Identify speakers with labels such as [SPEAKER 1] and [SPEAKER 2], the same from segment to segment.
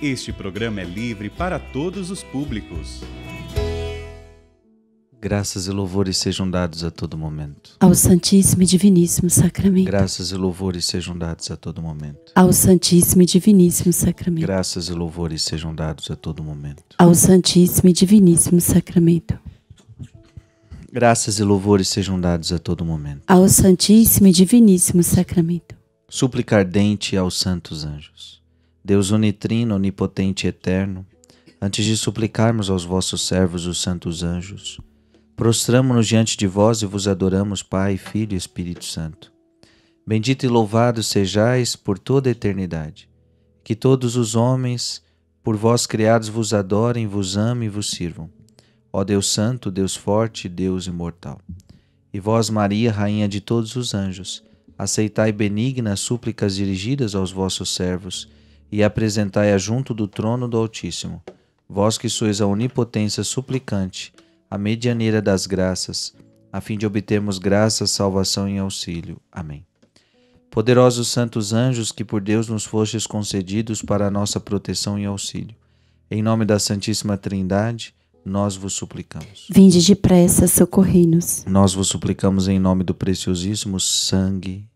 [SPEAKER 1] Este programa é livre para todos os públicos. Graças e louvores sejam dados a todo momento. Ao Santíssimo e
[SPEAKER 2] Diviníssimo Sacramento.
[SPEAKER 1] Graças e louvores sejam dados a todo momento.
[SPEAKER 2] Ao Santíssimo e Diviníssimo Sacramento.
[SPEAKER 1] Graças e louvores sejam dados a todo momento. Ao
[SPEAKER 2] Santíssimo e Diviníssimo Sacramento.
[SPEAKER 1] Graças e louvores sejam dados a todo momento.
[SPEAKER 2] Ao Santíssimo e Diviníssimo Sacramento.
[SPEAKER 1] Súplica ardente aos santos anjos. Deus unitrino, onipotente e eterno, antes de suplicarmos aos vossos servos, os santos anjos, prostramo-nos diante de vós e vos adoramos, Pai, Filho e Espírito Santo. Bendito e louvado sejais por toda a eternidade. Que todos os homens, por vós criados, vos adorem, vos amem e vos sirvam Ó Deus Santo, Deus Forte, Deus Imortal. E vós, Maria, Rainha de todos os anjos, aceitai benignas súplicas dirigidas aos vossos servos e apresentai-a junto do trono do Altíssimo. Vós que sois a onipotência suplicante, a medianeira das graças, a fim de obtermos graça, salvação e auxílio. Amém. Poderosos santos anjos que por Deus nos fostes concedidos para a nossa proteção e auxílio, em nome da Santíssima Trindade, nós vos suplicamos.
[SPEAKER 2] Vinde depressa, socorrei-nos.
[SPEAKER 1] Nós vos suplicamos em nome do preciosíssimo sangue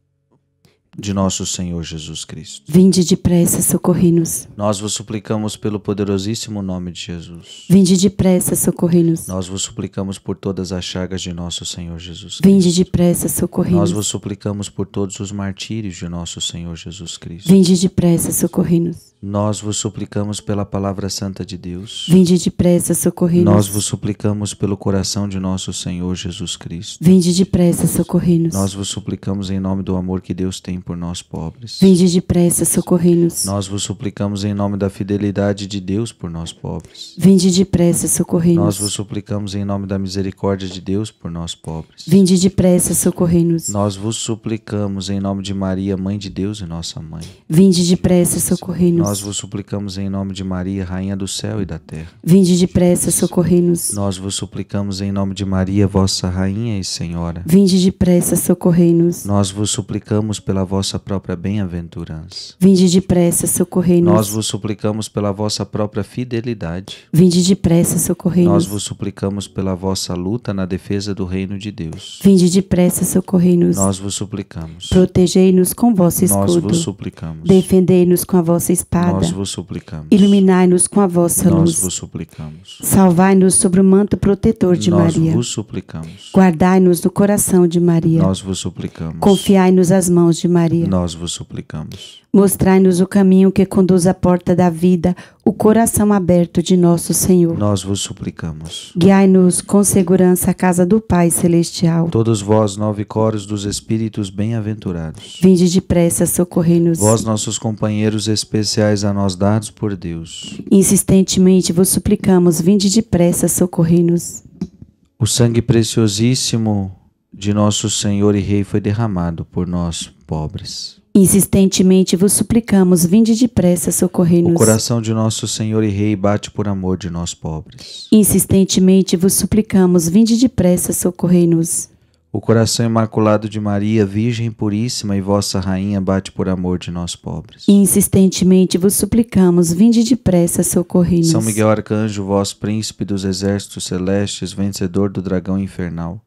[SPEAKER 1] de nosso Senhor Jesus Cristo.
[SPEAKER 2] Vinde depressa, socorri-nos.
[SPEAKER 1] Nós vos suplicamos pelo poderosíssimo nome de Jesus.
[SPEAKER 2] Vinde depressa, socorri-nos.
[SPEAKER 1] Nós vos suplicamos por todas as chagas de nosso Senhor Jesus Cristo. Vinde depressa, socorri-nos. Nós vos suplicamos por todos os martírios de nosso Senhor Jesus Cristo. Vinde
[SPEAKER 2] depressa, socorri-nos.
[SPEAKER 1] Nós vos suplicamos pela palavra santa de Deus.
[SPEAKER 2] Vinde depressa, socorri-nos. Nós
[SPEAKER 1] vos suplicamos pelo coração de nosso Senhor Jesus Cristo.
[SPEAKER 2] Vinde depressa, socorri-nos. Nós
[SPEAKER 1] vos suplicamos em nome do amor que Deus tem por nós pobres.
[SPEAKER 2] Vinde depressa, socorrei-nos. Nós
[SPEAKER 1] vos suplicamos em nome da fidelidade de Deus por nós pobres.
[SPEAKER 2] Vinde depressa, socorrei-nos. Nós vos
[SPEAKER 1] suplicamos em nome da misericórdia de Deus por nós pobres.
[SPEAKER 2] Vinde depressa, socorrei-nos.
[SPEAKER 1] Nós vos suplicamos em nome de Maria, mãe de Deus e nossa mãe. Vinde
[SPEAKER 2] depressa, socorrei-nos.
[SPEAKER 1] Nós vos suplicamos em nome de Maria, rainha do céu e da terra. Vinde depressa, socorrei-nos. Nós vos suplicamos em nome de Maria, vossa rainha e senhora. Vinde depressa,
[SPEAKER 2] socorrei-nos.
[SPEAKER 1] Nós vos suplicamos pela vossa própria bem-aventurança.
[SPEAKER 2] Vinde depressa, socorrei-nos. Nós
[SPEAKER 1] vos suplicamos pela vossa própria fidelidade.
[SPEAKER 2] Vinde depressa, socorrei-nos. Nós
[SPEAKER 1] vos suplicamos pela vossa luta na defesa do reino de Deus.
[SPEAKER 2] Vinde depressa, socorrei-nos. Nós
[SPEAKER 1] vos suplicamos.
[SPEAKER 2] Protegei-nos com vosso escudo. Nós vos suplicamos. Defendei-nos com a vossa espada. Nós vos suplicamos. Iluminai-nos com a vossa luz. Nós vos suplicamos. Salvai-nos sobre o manto protetor de Nós Maria. Nós vos suplicamos. Guardai-nos do coração de Maria. Nós vos suplicamos. Confiai-nos as mãos de Maria. Maria, nós
[SPEAKER 1] vos suplicamos.
[SPEAKER 2] Mostrai-nos o caminho que conduz à porta da vida, o coração aberto de nosso Senhor. Nós vos
[SPEAKER 1] suplicamos.
[SPEAKER 2] Guiai-nos com segurança à casa do Pai Celestial.
[SPEAKER 1] Todos vós, nove coros dos Espíritos bem-aventurados.
[SPEAKER 2] Vinde depressa, socorrei-nos. Vós,
[SPEAKER 1] nossos companheiros especiais a nós dados por Deus.
[SPEAKER 2] Insistentemente vos suplicamos, vinde depressa, socorrei-nos.
[SPEAKER 1] O sangue preciosíssimo de nosso Senhor e Rei foi derramado por nós, pobres.
[SPEAKER 2] Insistentemente vos suplicamos, vinde depressa, socorrei-nos.
[SPEAKER 1] O coração de nosso Senhor e Rei bate por amor de nós, pobres.
[SPEAKER 2] Insistentemente vos suplicamos, vinde depressa, socorrei-nos.
[SPEAKER 1] O coração imaculado de Maria, Virgem Puríssima e Vossa Rainha, bate por amor de nós, pobres.
[SPEAKER 2] Insistentemente vos suplicamos, vinde depressa, socorrei-nos. São Miguel
[SPEAKER 1] Arcanjo, vós, príncipe dos exércitos celestes, vencedor do dragão infernal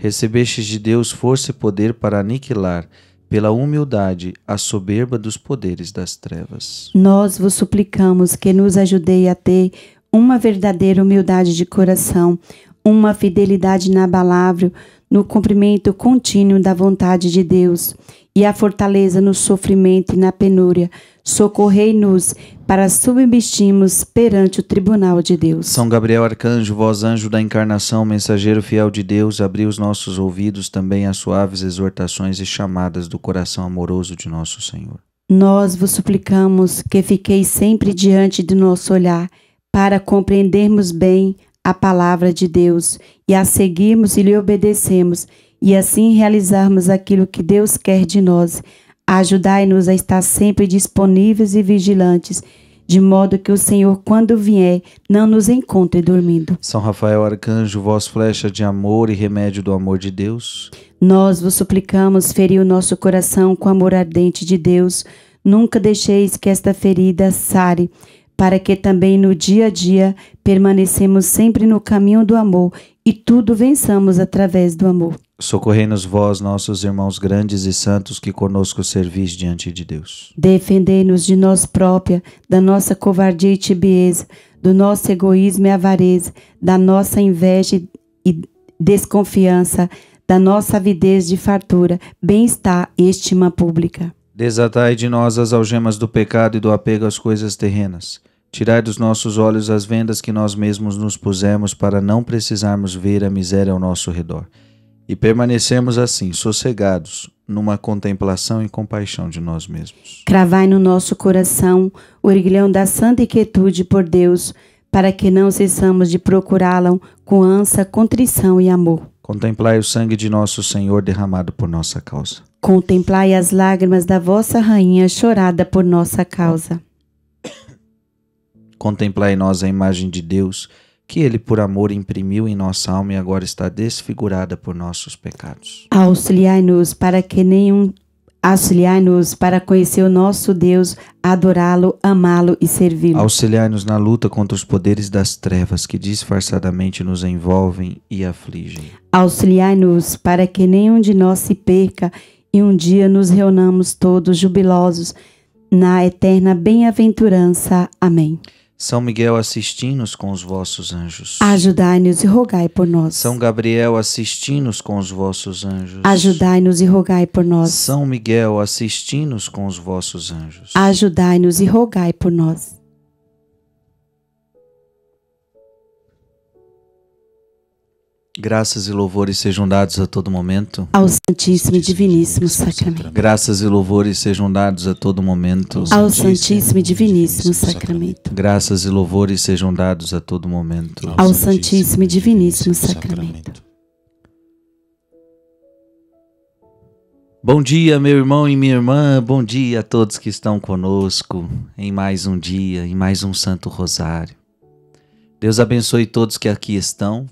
[SPEAKER 1] recebestes de Deus força e poder para aniquilar, pela humildade, a soberba dos poderes das trevas.
[SPEAKER 2] Nós vos suplicamos que nos ajudei a ter uma verdadeira humildade de coração, uma fidelidade inabalável no cumprimento contínuo da vontade de Deus e a fortaleza no sofrimento e na penúria. Socorrei-nos para submetirmos perante o tribunal de Deus.
[SPEAKER 1] São Gabriel Arcanjo, vós anjo da encarnação, mensageiro fiel de Deus, abri os nossos ouvidos também às suaves exortações e chamadas do coração amoroso de nosso Senhor.
[SPEAKER 2] Nós vos suplicamos que fiqueis sempre diante do nosso olhar, para compreendermos bem a palavra de Deus e a seguirmos e lhe obedecemos e assim realizarmos aquilo que Deus quer de nós. Ajudai-nos a estar sempre disponíveis e vigilantes, de modo que o Senhor, quando vier, não nos encontre dormindo.
[SPEAKER 1] São Rafael Arcanjo, vós flecha de amor e remédio do amor de Deus.
[SPEAKER 2] Nós vos suplicamos, feri o nosso coração com amor ardente de Deus. Nunca deixeis que esta ferida sare para que também no dia a dia permanecemos sempre no caminho do amor e tudo vençamos através do amor.
[SPEAKER 1] Socorrei-nos vós, nossos irmãos grandes e santos, que conosco servis diante de Deus.
[SPEAKER 2] Defendei-nos de nós própria, da nossa covardia e tibieza, do nosso egoísmo e avareza, da nossa inveja e desconfiança, da nossa avidez de fartura, bem-estar e estima pública.
[SPEAKER 1] Desatai de nós as algemas do pecado e do apego às coisas terrenas Tirai dos nossos olhos as vendas que nós mesmos nos pusemos para não precisarmos ver a miséria ao nosso redor. E permanecemos assim, sossegados, numa contemplação e compaixão de nós mesmos.
[SPEAKER 2] Cravai no nosso coração o orgulhão da santa quietude por Deus, para que não cessamos de procurá-lo com ansa, contrição e amor.
[SPEAKER 1] Contemplai o sangue de nosso Senhor derramado por nossa causa.
[SPEAKER 2] Contemplai as lágrimas da vossa rainha chorada por nossa causa.
[SPEAKER 1] Contemplai em nós a imagem de Deus, que ele por amor imprimiu em nossa alma e agora está desfigurada por nossos pecados.
[SPEAKER 2] Auxiliai-nos para que nenhum Auxiliai-nos para conhecer o nosso Deus, adorá-lo, amá-lo e servi-lo.
[SPEAKER 1] Auxiliai-nos na luta contra os poderes das trevas que disfarçadamente nos envolvem e afligem.
[SPEAKER 2] Auxiliai-nos para que nenhum de nós se perca e um dia nos reunamos todos jubilosos na eterna bem-aventurança. Amém.
[SPEAKER 1] São Miguel, assisti-nos com os vossos anjos.
[SPEAKER 2] Ajudai-nos e rogai por nós.
[SPEAKER 1] São Gabriel, assisti-nos com os vossos anjos.
[SPEAKER 2] Ajudai-nos e rogai por nós.
[SPEAKER 1] São Miguel, assisti-nos com os vossos anjos.
[SPEAKER 2] Ajudai-nos e rogai por
[SPEAKER 1] nós. Graças e louvores sejam dados a todo momento ao
[SPEAKER 2] Santíssimo e Diviníssimo Sacramento.
[SPEAKER 1] Graças e louvores sejam dados a todo momento ao Santíssimo e
[SPEAKER 2] Diviníssimo Sacramento.
[SPEAKER 1] Graças e louvores sejam dados a todo momento ao Santíssimo
[SPEAKER 2] e Diviníssimo Sacramento.
[SPEAKER 1] Bom dia, meu irmão e minha irmã, bom dia a todos que estão conosco em mais um dia, em mais um Santo Rosário. Deus abençoe todos que aqui estão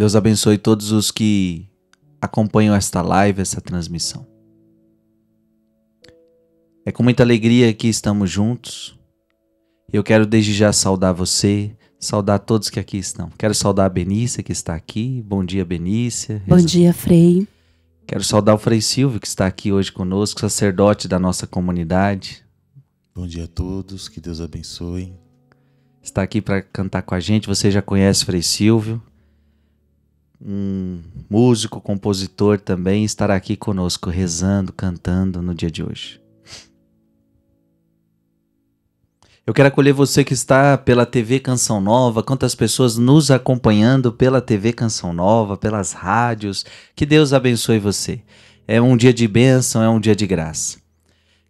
[SPEAKER 1] Deus abençoe todos os que acompanham esta live, esta transmissão. É com muita alegria que estamos juntos. Eu quero desde já saudar você, saudar todos que aqui estão. Quero saudar a Benícia que está aqui. Bom dia, Benícia. Bom
[SPEAKER 2] dia, Frei.
[SPEAKER 1] Quero saudar o Frei Silvio que está aqui hoje conosco, sacerdote da nossa comunidade. Bom dia a todos, que Deus abençoe. Está aqui para cantar com a gente. Você já conhece Frei Silvio, um músico, compositor também, estará aqui conosco, rezando, cantando no dia de hoje. Eu quero acolher você que está pela TV Canção Nova, quantas pessoas nos acompanhando pela TV Canção Nova, pelas rádios. Que Deus abençoe você. É um dia de bênção, é um dia de graça.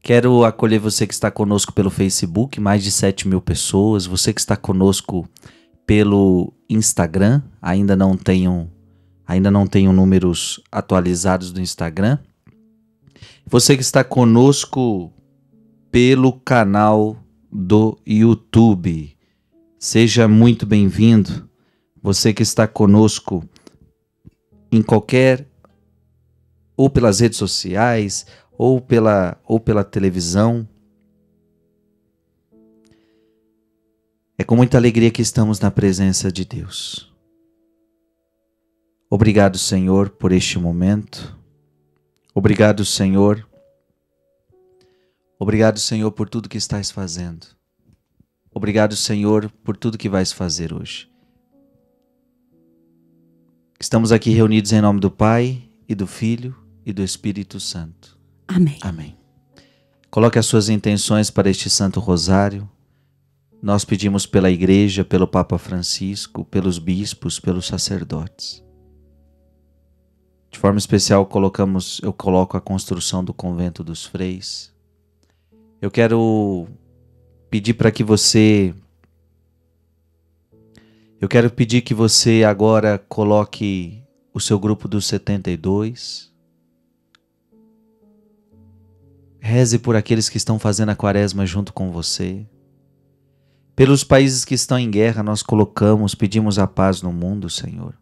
[SPEAKER 1] Quero acolher você que está conosco pelo Facebook, mais de 7 mil pessoas. Você que está conosco pelo Instagram, ainda não tenho Ainda não tenho números atualizados do Instagram. Você que está conosco pelo canal do YouTube, seja muito bem-vindo. Você que está conosco em qualquer ou pelas redes sociais ou pela ou pela televisão. É com muita alegria que estamos na presença de Deus. Obrigado, Senhor, por este momento. Obrigado, Senhor. Obrigado, Senhor, por tudo que estás fazendo. Obrigado, Senhor, por tudo que vais fazer hoje. Estamos aqui reunidos em nome do Pai e do Filho e do Espírito Santo. Amém. Amém. Coloque as suas intenções para este Santo Rosário. Nós pedimos pela Igreja, pelo Papa Francisco, pelos bispos, pelos sacerdotes. De forma especial, colocamos, eu coloco a construção do convento dos freis. Eu quero pedir para que você Eu quero pedir que você agora coloque o seu grupo dos 72. Reze por aqueles que estão fazendo a quaresma junto com você. Pelos países que estão em guerra, nós colocamos, pedimos a paz no mundo, Senhor.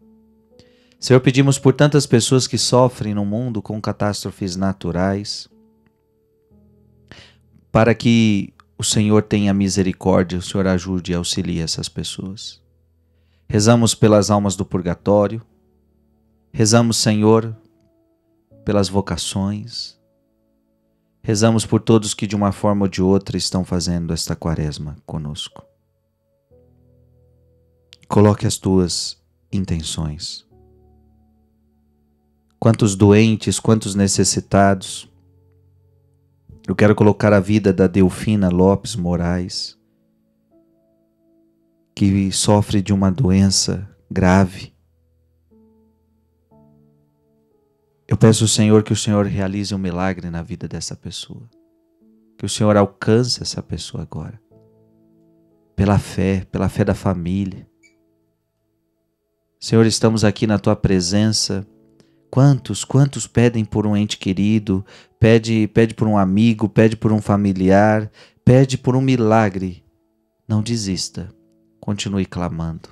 [SPEAKER 1] Senhor, pedimos por tantas pessoas que sofrem no mundo com catástrofes naturais, para que o Senhor tenha misericórdia, o Senhor ajude e auxilie essas pessoas. Rezamos pelas almas do purgatório, rezamos, Senhor, pelas vocações, rezamos por todos que de uma forma ou de outra estão fazendo esta quaresma conosco. Coloque as tuas intenções quantos doentes, quantos necessitados. Eu quero colocar a vida da Delfina Lopes Moraes, que sofre de uma doença grave. Eu peço ao Senhor que o Senhor realize um milagre na vida dessa pessoa. Que o Senhor alcance essa pessoa agora. Pela fé, pela fé da família. Senhor, estamos aqui na tua presença Quantos, quantos pedem por um ente querido, pede, pede por um amigo, pede por um familiar, pede por um milagre. Não desista. Continue clamando,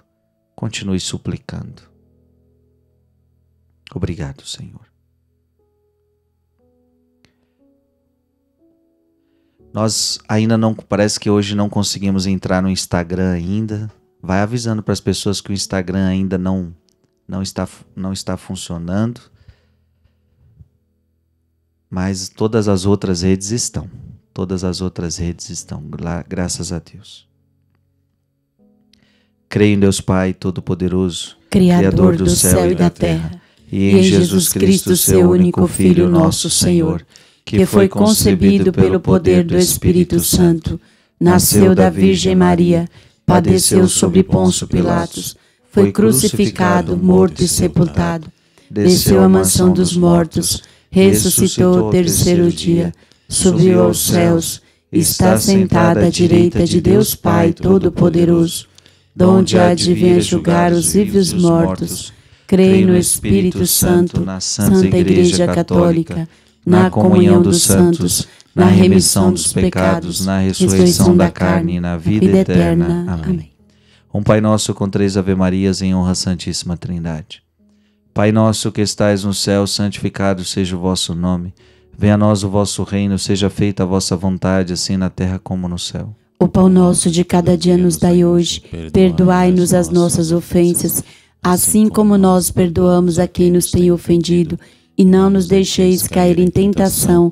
[SPEAKER 1] continue suplicando. Obrigado, Senhor. Nós ainda não parece que hoje não conseguimos entrar no Instagram ainda. Vai avisando para as pessoas que o Instagram ainda não não está, não está funcionando, mas todas as outras redes estão. Todas as outras redes estão, graças a Deus. Creio em Deus Pai Todo-Poderoso, Criador, Criador, do, do céu, e da terra, e em Jesus Cristo, seu único Filho, nosso
[SPEAKER 3] Senhor, que foi concebido pelo poder do Espírito
[SPEAKER 2] Santo, nasceu da Virgem Maria, padeceu sobre Ponço Pilatos foi crucificado, morto e sepultado,
[SPEAKER 1] desceu à mansão dos
[SPEAKER 2] mortos, ressuscitou o terceiro dia, subiu aos céus, está sentada à direita de Deus Pai Todo-Poderoso, donde há de vir julgar os vivos e mortos. Creio no Espírito Santo, na Santa Igreja Católica,
[SPEAKER 3] na comunhão dos santos, na remissão dos pecados, na ressurreição da
[SPEAKER 1] carne e na vida eterna. Amém. Um Pai Nosso com três Ave Marias em honra à Santíssima Trindade. Pai nosso que estais no céu, santificado seja o vosso nome. Venha a nós o vosso reino, seja feita a vossa vontade, assim na terra como no céu.
[SPEAKER 2] O pão nosso de cada dia nos dai hoje, perdoai-nos as nossas ofensas, assim como nós perdoamos a quem nos tem ofendido, e não nos deixeis cair em tentação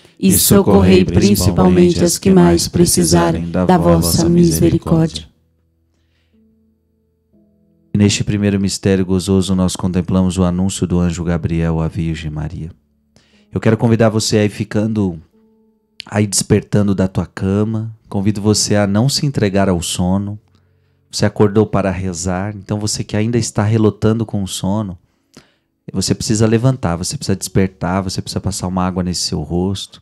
[SPEAKER 3] e socorrei principalmente as que mais precisarem da vossa
[SPEAKER 4] misericórdia.
[SPEAKER 1] neste primeiro mistério gozoso, nós contemplamos o anúncio do anjo Gabriel à Virgem Maria. Eu quero convidar você aí ficando aí despertando da tua cama. Convido você a não se entregar ao sono. Você acordou para rezar, então você que ainda está relutando com o sono, você precisa levantar, você precisa despertar, você precisa passar uma água nesse seu rosto.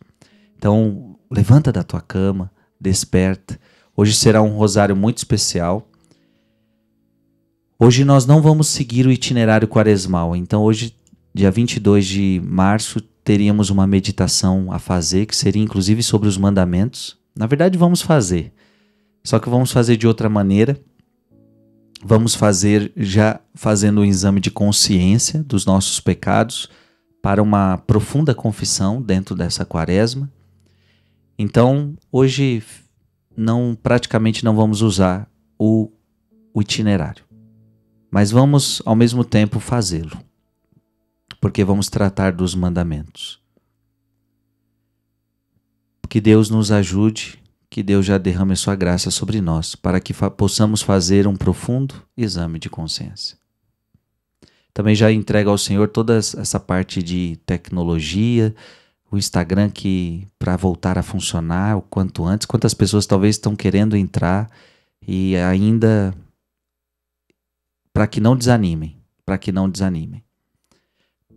[SPEAKER 1] Então, levanta da tua cama, desperta. Hoje será um rosário muito especial. Hoje nós não vamos seguir o itinerário quaresmal. Então, hoje, dia 22 de março, teríamos uma meditação a fazer, que seria inclusive sobre os mandamentos. Na verdade, vamos fazer. Só que vamos fazer de outra maneira. Vamos fazer já fazendo um exame de consciência dos nossos pecados para uma profunda confissão dentro dessa quaresma. Então, hoje não praticamente não vamos usar o, o itinerário, mas vamos ao mesmo tempo fazê-lo, porque vamos tratar dos mandamentos. Que Deus nos ajude, que Deus já derrame sua graça sobre nós, para que fa possamos fazer um profundo exame de consciência. Também já entrega ao Senhor toda essa parte de tecnologia, o Instagram que para voltar a funcionar o quanto antes, quantas pessoas talvez estão querendo entrar e ainda para que não desanimem, para que não desanimem.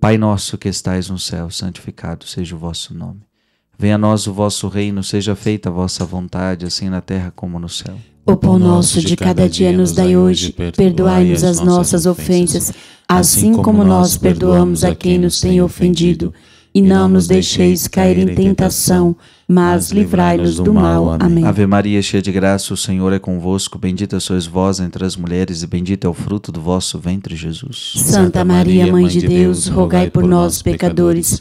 [SPEAKER 1] Pai nosso que estais no céu, santificado seja o vosso nome. Venha a nós o vosso reino, seja feita a vossa vontade, assim na terra como no céu. O pão nosso de cada dia nos dai hoje, perdoai-nos as nossas
[SPEAKER 2] ofensas, assim, assim como nós perdoamos a quem nos tem ofendido e não nos deixeis cair em tentação, mas livrai-nos do mal. Amém. Ave
[SPEAKER 1] Maria, cheia de graça, o Senhor é convosco, bendita sois vós entre as mulheres e bendito é o fruto do vosso ventre, Jesus. Santa Maria, Mãe de Deus,
[SPEAKER 2] rogai por nós, pecadores,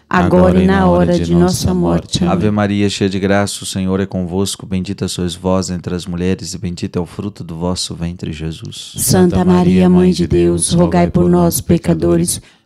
[SPEAKER 2] agora, e na hora de, nossa morte. morte. Ave
[SPEAKER 1] Maria, cheia de graça, o Senhor é convosco, bendita sois vós entre as mulheres e bendito é o fruto do vosso ventre, Jesus. Santa Maria,
[SPEAKER 2] Mãe de Deus, rogai por nós, pecadores,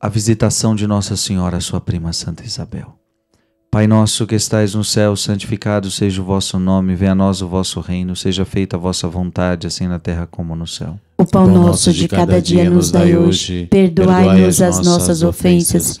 [SPEAKER 1] a, visitação de Nossa Senhora, sua prima Santa Isabel. Pai nosso que estais no céu, santificado seja o vosso nome, venha a nós o vosso reino, seja feita a vossa vontade, assim na terra como no céu. O pão, o pão nosso de cada dia nos dai hoje, perdoai-nos as nossas
[SPEAKER 3] ofensas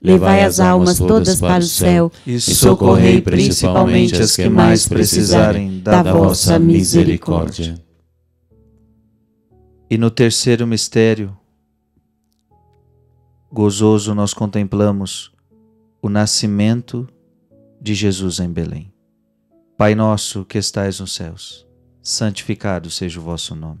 [SPEAKER 1] levai as almas todas para o céu e socorrei principalmente as que mais precisarem da vossa misericórdia. E no terceiro mistério, gozoso, nós contemplamos o nascimento de Jesus em Belém. Pai nosso que estais nos céus, santificado seja o vosso nome.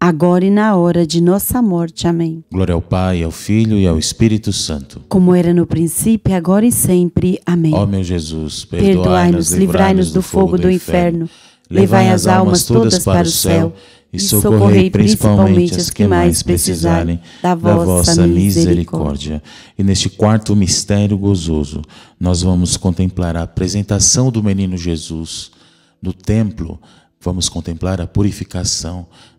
[SPEAKER 2] agora e na hora de nossa morte. Amém.
[SPEAKER 5] Glória ao Pai, ao Filho e ao Espírito Santo.
[SPEAKER 2] Como era no princípio, agora e sempre. Amém. Ó
[SPEAKER 5] meu Jesus,
[SPEAKER 2] perdoai-nos, livrai-nos do fogo do inferno, levai as almas todas para o céu
[SPEAKER 3] e socorrei principalmente as que mais precisarem da vossa misericórdia.
[SPEAKER 5] E neste quarto mistério gozoso, nós vamos contemplar a apresentação do menino Jesus no templo, vamos contemplar a purificação,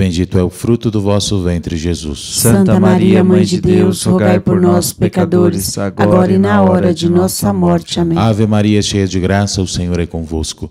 [SPEAKER 5] bendito é o fruto do vosso ventre, Jesus. Santa Maria, Mãe de Deus, rogai por nós, pecadores, agora e na hora de
[SPEAKER 2] nossa morte. Amém. Ave
[SPEAKER 5] Maria, cheia de graça, o Senhor é convosco.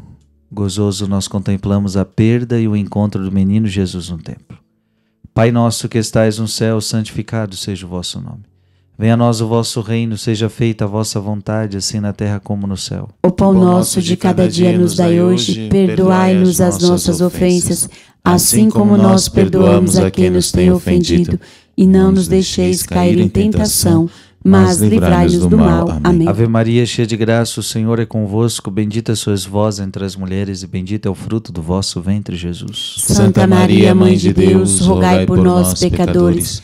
[SPEAKER 1] Gozoso nós contemplamos a perda e o encontro do menino Jesus no templo. Pai nosso que estais no céu, santificado seja o vosso nome. Venha a nós o vosso reino, seja feita a vossa vontade, assim na terra como no céu.
[SPEAKER 2] O pão nosso de cada dia nos dai hoje, perdoai-nos as nossas ofensas, assim, assim como nós perdoamos a quem nos tem ofendido, e não nos deixeis cair em tentação mas livrai-nos do, do mal. Amém. Ave
[SPEAKER 1] Maria, cheia de graça, o Senhor é convosco, bendita sois vós entre as mulheres e bendito é o fruto do vosso ventre, Jesus. Santa Maria, mãe de Deus, rogai por nós, pecadores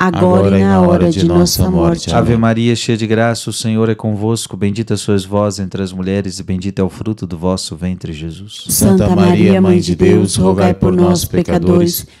[SPEAKER 1] agora, agora e na hora, de, de nossa, nossa morte. morte. Ave Maria, cheia de graça, o Senhor é convosco. Bendita sois vós entre as mulheres, e bendito é o fruto do vosso ventre, Jesus. Santa Maria, Mãe de Deus, rogai por nós, pecadores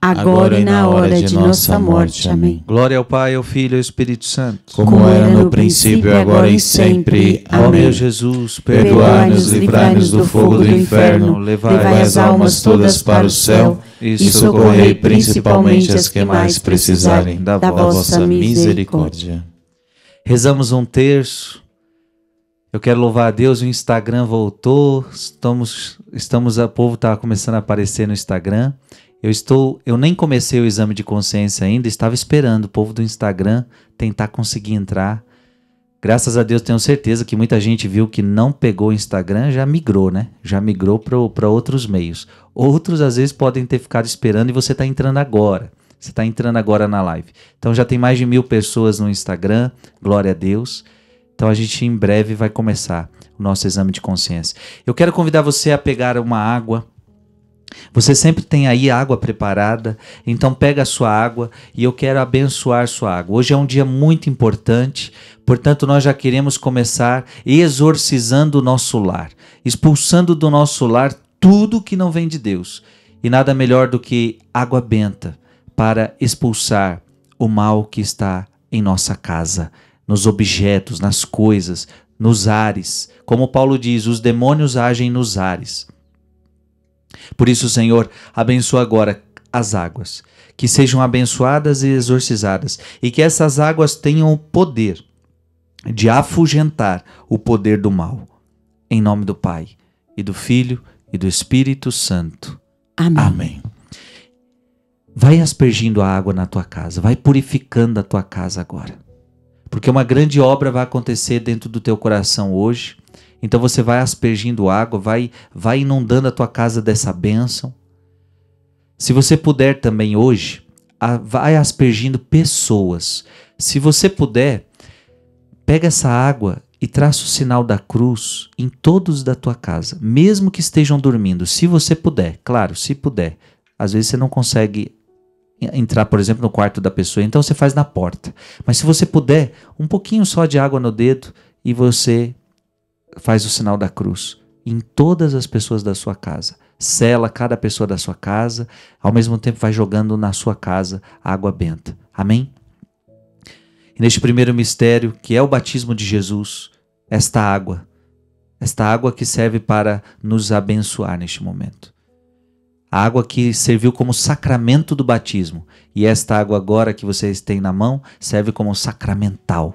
[SPEAKER 1] agora e na
[SPEAKER 3] hora de nossa morte. Amém.
[SPEAKER 1] Glória ao Pai, ao Filho e ao Espírito Santo, como era no princípio,
[SPEAKER 3] agora e sempre. Amém. Ó meu Jesus, perdoai-nos, livrai-nos do fogo do
[SPEAKER 5] inferno, levai as almas todas para o céu e socorrei principalmente as que mais precisarem da vossa misericórdia.
[SPEAKER 1] Rezamos um terço. Eu quero louvar a Deus, o Instagram voltou, estamos, estamos O povo está começando a aparecer no Instagram. Eu estou, eu nem comecei o exame de consciência ainda, estava esperando o povo do Instagram tentar conseguir entrar. Graças a Deus, tenho certeza que muita gente viu que não pegou o Instagram, já migrou, né? Já migrou para outros meios. Outros, às vezes, podem ter ficado esperando e você está entrando agora. Você está entrando agora na live. Então, já tem mais de mil pessoas no Instagram, glória a Deus. Então, a gente em breve vai começar o nosso exame de consciência. Eu quero convidar você a pegar uma água você sempre tem aí água preparada, então pega a sua água e eu quero abençoar sua água. Hoje é um dia muito importante, portanto, nós já queremos começar exorcizando o nosso lar, expulsando do nosso lar tudo que não vem de Deus. E nada melhor do que água benta para expulsar o mal que está em nossa casa, nos objetos, nas coisas, nos ares. Como Paulo diz, os demônios agem nos ares. Por isso, Senhor, abençoa agora as águas, que sejam abençoadas e exorcizadas, e que essas águas tenham o poder de afugentar o poder do mal. Em nome do Pai, e do Filho, e do Espírito Santo. Amém. Amém. Vai aspergindo a água na tua casa, vai purificando a tua casa agora. Porque uma grande obra vai acontecer dentro do teu coração hoje, então você vai aspergindo água, vai, vai inundando a tua casa dessa bênção. Se você puder também hoje, vai aspergindo pessoas. Se você puder, pega essa água e traça o sinal da cruz em todos da tua casa, mesmo que estejam dormindo, se você puder, claro, se puder. Às vezes você não consegue entrar, por exemplo, no quarto da pessoa, então você faz na porta. Mas se você puder, um pouquinho só de água no dedo e você faz o sinal da cruz em todas as pessoas da sua casa. Sela cada pessoa da sua casa, ao mesmo tempo vai jogando na sua casa água benta. Amém? E neste primeiro mistério, que é o batismo de Jesus, esta água, esta água que serve para nos abençoar neste momento. A água que serviu como sacramento do batismo, e esta água agora que vocês têm na mão serve como sacramental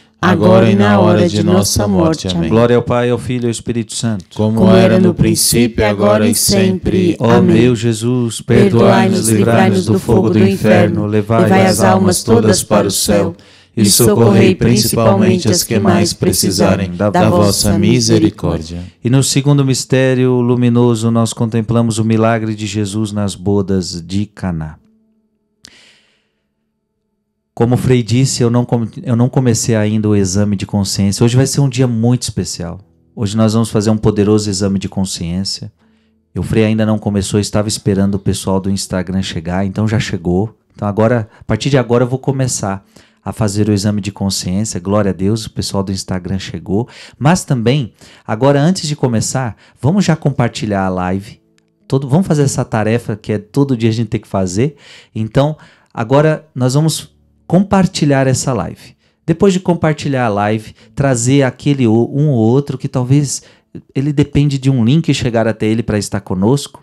[SPEAKER 1] agora e na hora de nossa morte. Amém. Glória ao Pai, ao Filho e ao Espírito Santo, como, era no princípio, agora e sempre. Ó oh, meu Jesus,
[SPEAKER 3] perdoai-nos, livrai-nos do fogo do inferno, levai, levai as almas todas para o céu
[SPEAKER 5] e socorrei principalmente as que mais precisarem da, da vossa misericórdia.
[SPEAKER 1] E no segundo mistério luminoso nós contemplamos o milagre de Jesus nas bodas de Caná. Como o Frei disse, eu não, eu não comecei ainda o exame de consciência. Hoje vai ser um dia muito especial. Hoje nós vamos fazer um poderoso exame de consciência. O Frei ainda não começou, estava esperando o pessoal do Instagram chegar, então já chegou. Então agora, a partir de agora eu vou começar a fazer o exame de consciência. Glória a Deus, o pessoal do Instagram chegou. Mas também, agora antes de começar, vamos já compartilhar a live. Todo, vamos fazer essa tarefa que é todo dia a gente tem que fazer. Então, agora nós vamos compartilhar essa live. Depois de compartilhar a live, trazer aquele ou, um ou outro que talvez ele depende de um link chegar até ele para estar conosco.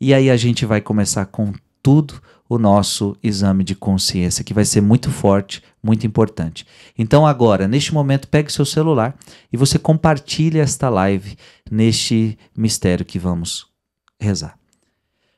[SPEAKER 1] E aí a gente vai começar com tudo o nosso exame de consciência, que vai ser muito forte, muito importante. Então, agora, neste momento, pegue seu celular e você compartilhe esta live neste mistério que vamos rezar.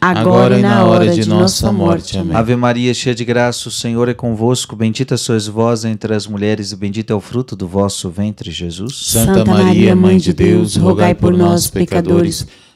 [SPEAKER 1] agora, agora e na hora de, de nossa morte. morte. Amém. Ave Maria, cheia de graça, o Senhor é convosco. Bendita sois vós entre as mulheres, e bendito é o fruto do vosso ventre, Jesus. Santa, Santa Maria, Maria, Mãe de Deus, rogai por nós, pecadores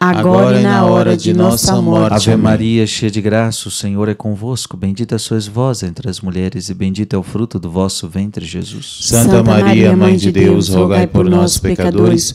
[SPEAKER 1] agora, e na hora de nossa morte. Ave Maria, cheia de graça, o Senhor é convosco. Bendita sois vós entre as mulheres, e bendito é o fruto do vosso ventre, Jesus. Santa Maria, Mãe de Deus, rogai por nós, pecadores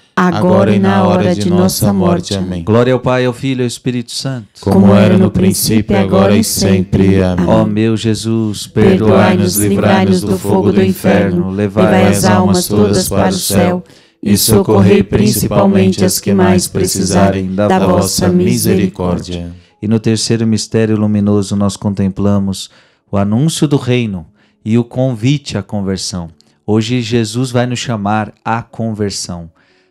[SPEAKER 1] agora e na hora de nossa morte. Amém. Glória ao Pai, ao Filho e ao Espírito Santo, como era no princípio, agora e sempre. Amém. Ó meu Jesus, perdoai-nos, livrai-nos do fogo do inferno, levai as almas todas para o céu e
[SPEAKER 3] socorrei principalmente as que mais precisarem da vossa misericórdia.
[SPEAKER 1] E no terceiro mistério luminoso nós contemplamos o anúncio do reino e o convite à conversão. Hoje Jesus vai nos chamar à conversão.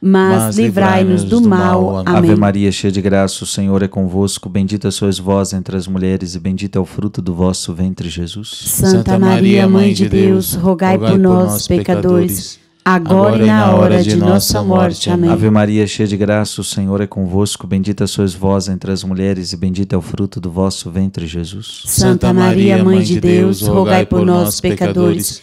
[SPEAKER 1] mas, mas livrai-nos do, do mal. Amém. Ave Maria, cheia de graça, o Senhor é convosco, bendita sois vós entre as mulheres e bendito é o fruto do vosso ventre, Jesus. Santa Maria, Mãe de Deus, rogai, por nós, pecadores, agora, agora e na hora de nossa morte. Amém. Ave Maria, cheia de graça, o Senhor é convosco, bendita sois vós entre as mulheres e bendito é o fruto do vosso ventre, Jesus. Santa Maria, Mãe de Deus, rogai por nós, pecadores,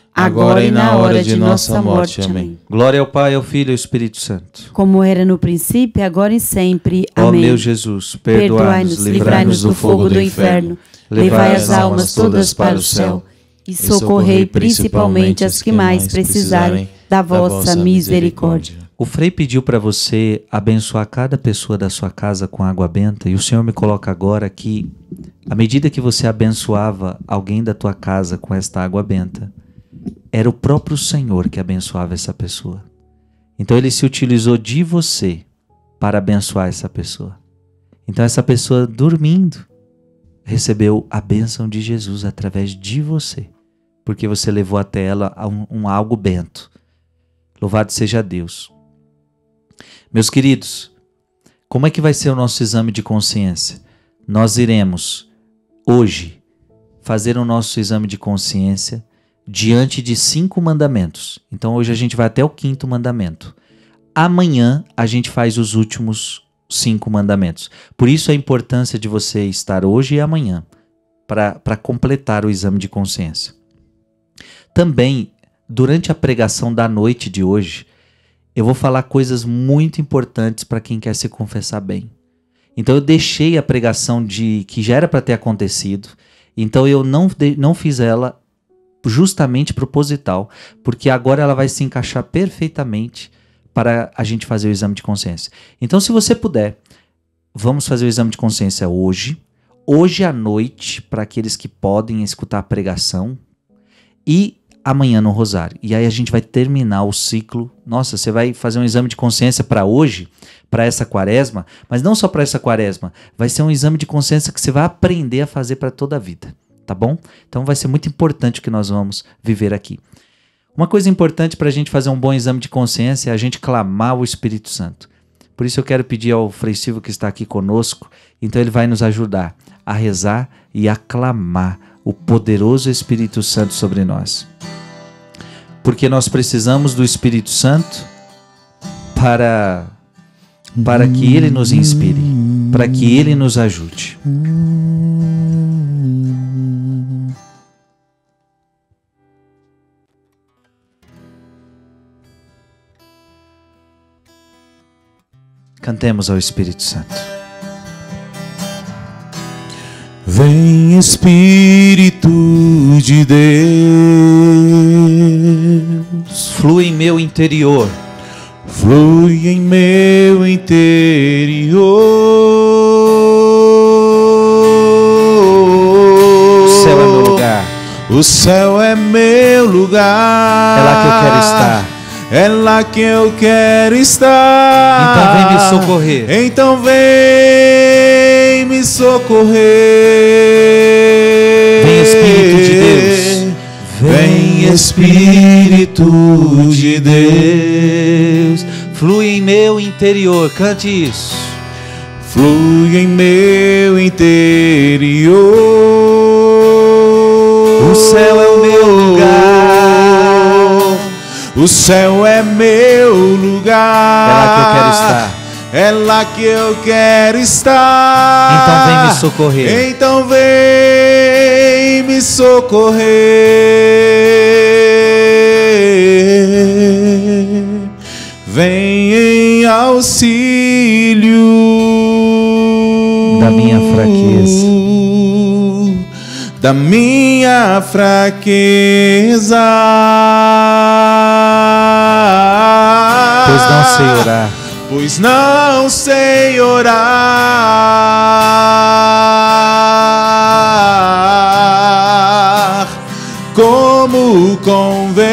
[SPEAKER 1] agora e na hora de nossa morte. Amém. Glória ao Pai, ao Filho e ao Espírito Santo.
[SPEAKER 2] Como era no princípio, agora e sempre. Amém. Ó meu
[SPEAKER 1] Jesus, perdoai-nos, livrai-nos do fogo do inferno, levai as almas todas para o céu e socorrei principalmente as que mais precisarem da vossa misericórdia. O Frei pediu para você abençoar cada pessoa da sua casa com água benta e o Senhor me coloca agora que à medida que você abençoava alguém da tua casa com esta água benta, era o próprio Senhor que abençoava essa pessoa. Então ele se utilizou de você para abençoar essa pessoa. Então essa pessoa dormindo recebeu a bênção de Jesus através de você, porque você levou até ela um, um algo bento. Louvado seja Deus. Meus queridos, como é que vai ser o nosso exame de consciência? Nós iremos hoje fazer o nosso exame de consciência diante de cinco mandamentos. Então hoje a gente vai até o quinto mandamento. Amanhã a gente faz os últimos cinco mandamentos. Por isso a importância de você estar hoje e amanhã para completar o exame de consciência. Também, durante a pregação da noite de hoje, eu vou falar coisas muito importantes para quem quer se confessar bem. Então eu deixei a pregação de que já era para ter acontecido, então eu não, não fiz ela justamente proposital, porque agora ela vai se encaixar perfeitamente para a gente fazer o exame de consciência. Então, se você puder, vamos fazer o exame de consciência hoje, hoje à noite, para aqueles que podem escutar a pregação, e amanhã no Rosário. E aí a gente vai terminar o ciclo. Nossa, você vai fazer um exame de consciência para hoje, para essa quaresma, mas não só para essa quaresma, vai ser um exame de consciência que você vai aprender a fazer para toda a vida tá bom? Então vai ser muito importante o que nós vamos viver aqui. Uma coisa importante para a gente fazer um bom exame de consciência é a gente clamar o Espírito Santo. Por isso eu quero pedir ao Frei Silvio que está aqui conosco, então ele vai nos ajudar a rezar e a clamar o poderoso Espírito Santo sobre nós. Porque nós precisamos do Espírito Santo para para que ele nos inspire, para que ele nos ajude. Cantemos ao Espírito Santo.
[SPEAKER 6] Vem Espírito de Deus, flui em meu interior,
[SPEAKER 4] flui
[SPEAKER 6] em meu interior. O céu é meu lugar, o céu é meu lugar, é lá que eu quero estar. É lá que eu quero estar. Então vem me socorrer. Então vem me socorrer. Vem Espírito de
[SPEAKER 4] Deus. Vem
[SPEAKER 6] Espírito de Deus. Flui em meu interior. Cante isso. Flui em meu interior. O céu é o meu lugar. O céu é meu lugar. É lá que eu quero estar. É lá que eu quero estar. Então vem me socorrer. Então vem me socorrer. Vem em auxílio da minha fraqueza da minha fraqueza. Pois não sei orar. Pois não sei orar como convém.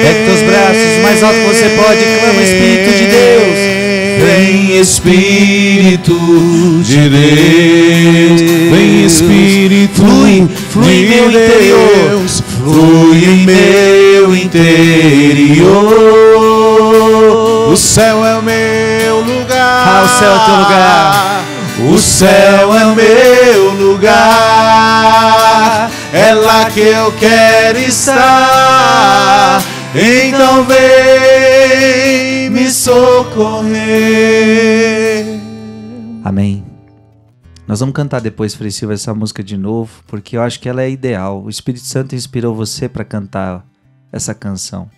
[SPEAKER 4] Pega teus braços
[SPEAKER 6] mais alto que você pode, o Espírito de Deus. Vem Espírito de Deus, vem Espírito, flui, flui meu interior, flui meu interior. O céu é o meu lugar, ah, o céu é teu lugar. O céu é meu lugar, é lá que eu quero estar. Então vem socorrer.
[SPEAKER 1] Amém. Nós vamos cantar depois, Frei Silva, essa música de novo, porque eu acho que ela é ideal. O Espírito Santo inspirou você para cantar essa canção.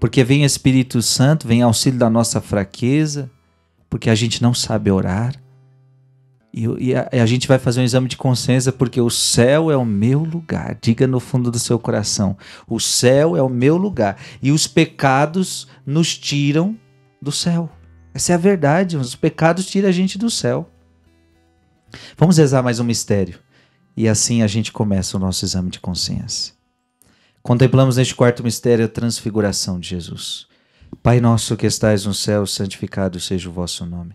[SPEAKER 1] Porque vem Espírito Santo, vem auxílio da nossa fraqueza, porque a gente não sabe orar, e, e, a, e, a, gente vai fazer um exame de consciência porque o céu é o meu lugar. Diga no fundo do seu coração: o céu é o meu lugar. E os pecados nos tiram do céu. Essa é a verdade. Os pecados tiram a gente do céu. Vamos rezar mais um mistério. E assim a gente começa o nosso exame de consciência. Contemplamos neste quarto mistério a transfiguração de Jesus. Pai nosso que estais no céu, santificado seja o vosso nome.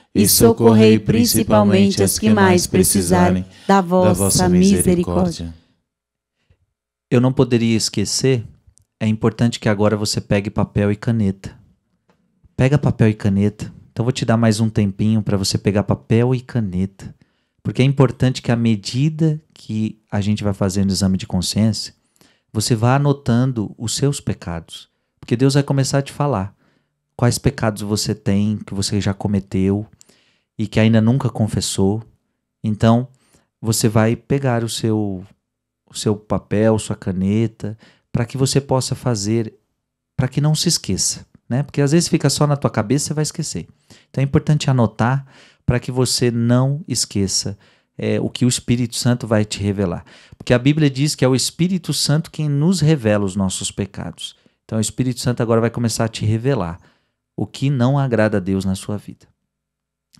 [SPEAKER 3] e socorrei principalmente as que mais precisarem da vossa, da vossa misericórdia.
[SPEAKER 1] Eu não poderia esquecer, é importante que agora você pegue papel e caneta. Pega papel e caneta. Então vou te dar mais um tempinho para você pegar papel e caneta. Porque é importante que à medida que a gente vai fazendo o exame de consciência, você vá anotando os seus pecados. Porque Deus vai começar a te falar quais pecados você tem, que você já cometeu, e que ainda nunca confessou. Então, você vai pegar o seu, o seu papel, sua caneta, para que você possa fazer, para que não se esqueça. Né? Porque às vezes fica só na tua cabeça e vai esquecer. Então é importante anotar para que você não esqueça é, o que o Espírito Santo vai te revelar. Porque a Bíblia diz que é o Espírito Santo quem nos revela os nossos pecados. Então o Espírito Santo agora vai começar a te revelar o que não agrada a Deus na sua vida.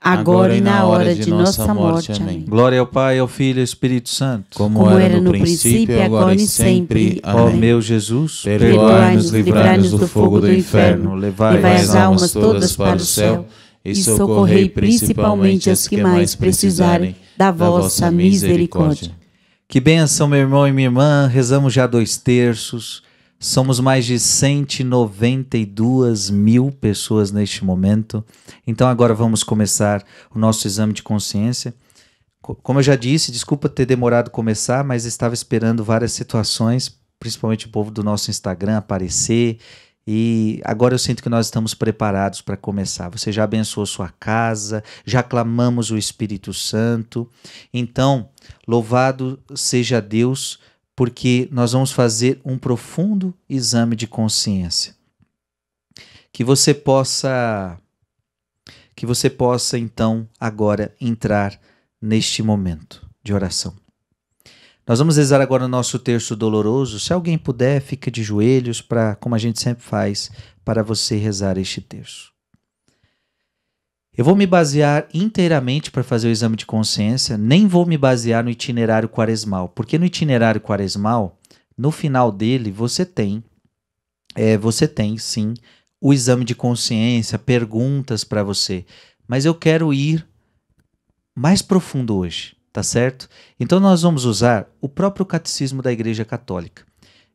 [SPEAKER 3] agora e na hora de nossa morte. Amém.
[SPEAKER 1] Glória ao Pai, ao Filho e ao Espírito Santo, como, como era no princípio, agora e sempre. Amém. Ó meu Jesus, perdoai-nos, livrai-nos do fogo do inferno, levai as almas todas para o céu e socorrei principalmente as que mais precisarem da vossa misericórdia. Que bênção, meu irmão e minha irmã, rezamos já dois terços Somos mais de 192 mil pessoas neste momento. Então agora vamos começar o nosso exame de consciência. Como eu já disse, desculpa ter demorado começar, mas estava esperando várias situações, principalmente o povo do nosso Instagram aparecer. E agora eu sinto que nós estamos preparados para começar. Você já abençoou sua casa, já clamamos o Espírito Santo. Então, louvado seja Deus porque nós vamos fazer um profundo exame de consciência. Que você possa que você possa então agora entrar neste momento de oração. Nós vamos rezar agora o nosso terço doloroso. Se alguém puder, fica de joelhos para, como a gente sempre faz, para você rezar este terço. Eu vou me basear inteiramente para fazer o exame de consciência, nem vou me basear no itinerário quaresmal, porque no itinerário quaresmal, no final dele, você tem, é, você tem sim o exame de consciência, perguntas para você. Mas eu quero ir mais profundo hoje, tá certo? Então nós vamos usar o próprio catecismo da Igreja Católica.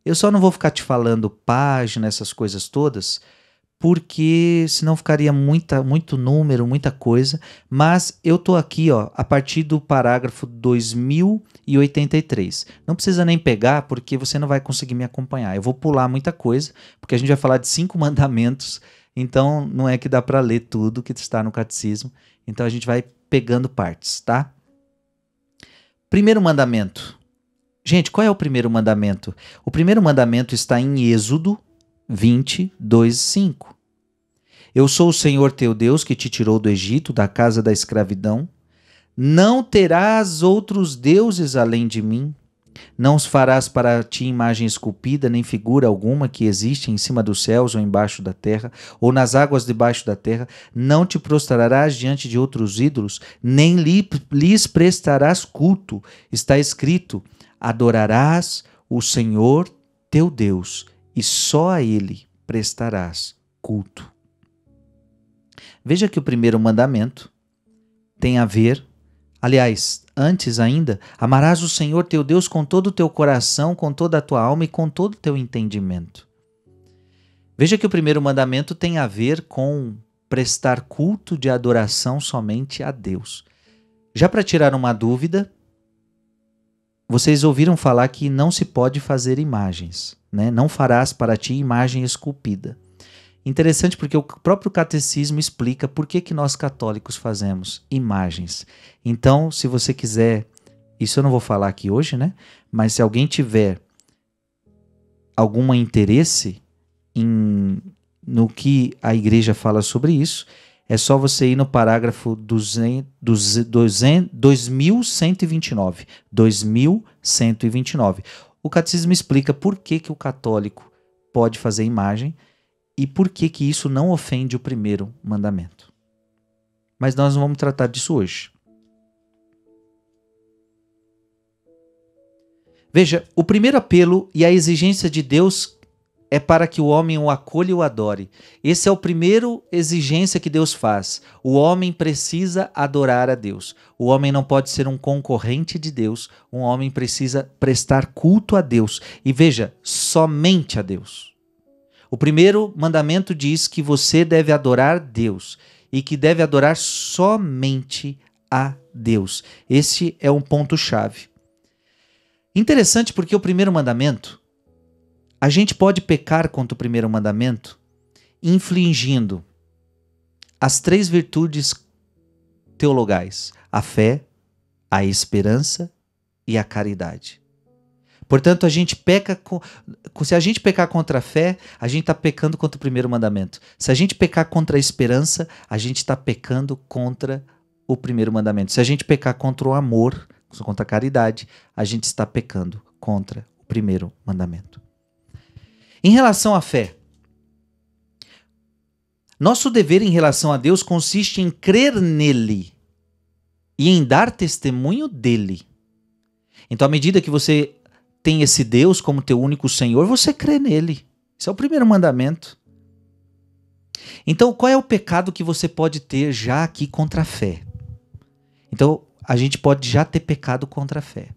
[SPEAKER 1] Eu só não vou ficar te falando página, essas coisas todas porque senão ficaria muita, muito número, muita coisa. Mas eu tô aqui, ó, a partir do parágrafo 2083. Não precisa nem pegar, porque você não vai conseguir me acompanhar. Eu vou pular muita coisa, porque a gente vai falar de cinco mandamentos, então não é que dá para ler tudo que está no catecismo. Então a gente vai pegando partes, tá? Primeiro mandamento. Gente, qual é o primeiro mandamento? O primeiro mandamento está em Êxodo 20, 2, 5. Eu sou o Senhor teu Deus que te tirou do Egito, da casa da escravidão. Não terás outros deuses além de mim. Não os farás para ti imagem esculpida, nem figura alguma que existe em cima dos céus ou embaixo da terra, ou nas águas debaixo da terra. Não te prostrarás diante de outros ídolos, nem lhes prestarás culto. Está escrito: adorarás o Senhor teu Deus, e só a ele prestarás culto. Veja que o primeiro mandamento tem a ver, aliás, antes ainda, amarás o Senhor teu Deus com todo o teu coração, com toda a tua alma e com todo o teu entendimento. Veja que o primeiro mandamento tem a ver com prestar culto de adoração somente a Deus. Já para tirar uma dúvida, vocês ouviram falar que não se pode fazer imagens, né? Não farás para ti imagem esculpida. Interessante porque o próprio catecismo explica por que, que nós católicos fazemos imagens. Então, se você quiser, isso eu não vou falar aqui hoje, né? Mas se alguém tiver algum interesse em, no que a igreja fala sobre isso, é só você ir no parágrafo 2129. 2129. O catecismo explica por que, que o católico pode fazer imagem e por que que isso não ofende o primeiro mandamento. Mas nós não vamos tratar disso hoje. Veja, o primeiro apelo e a exigência de Deus é para que o homem o acolha e o adore. Esse é o primeiro exigência que Deus faz. O homem precisa adorar a Deus. O homem não pode ser um concorrente de Deus. Um homem precisa prestar culto a Deus. E veja, somente a Deus. O primeiro mandamento diz que você deve adorar Deus e que deve adorar somente a Deus. Esse é um ponto-chave. Interessante porque o primeiro mandamento, a gente pode pecar contra o primeiro mandamento infligindo as três virtudes teologais: a fé, a esperança e a caridade. Portanto, a gente peca com, se a gente pecar contra a fé, a gente está pecando contra o primeiro mandamento. Se a gente pecar contra a esperança, a gente está pecando contra o primeiro mandamento. Se a gente pecar contra o amor, contra a caridade, a gente está pecando contra o primeiro mandamento. Em relação à fé, nosso dever em relação a Deus consiste em crer nele e em dar testemunho dele. Então, à medida que você tem esse Deus como teu único Senhor, você crê nele. Esse é o primeiro mandamento. Então, qual é o pecado que você pode ter já aqui contra a fé? Então, a gente pode já ter pecado contra a fé.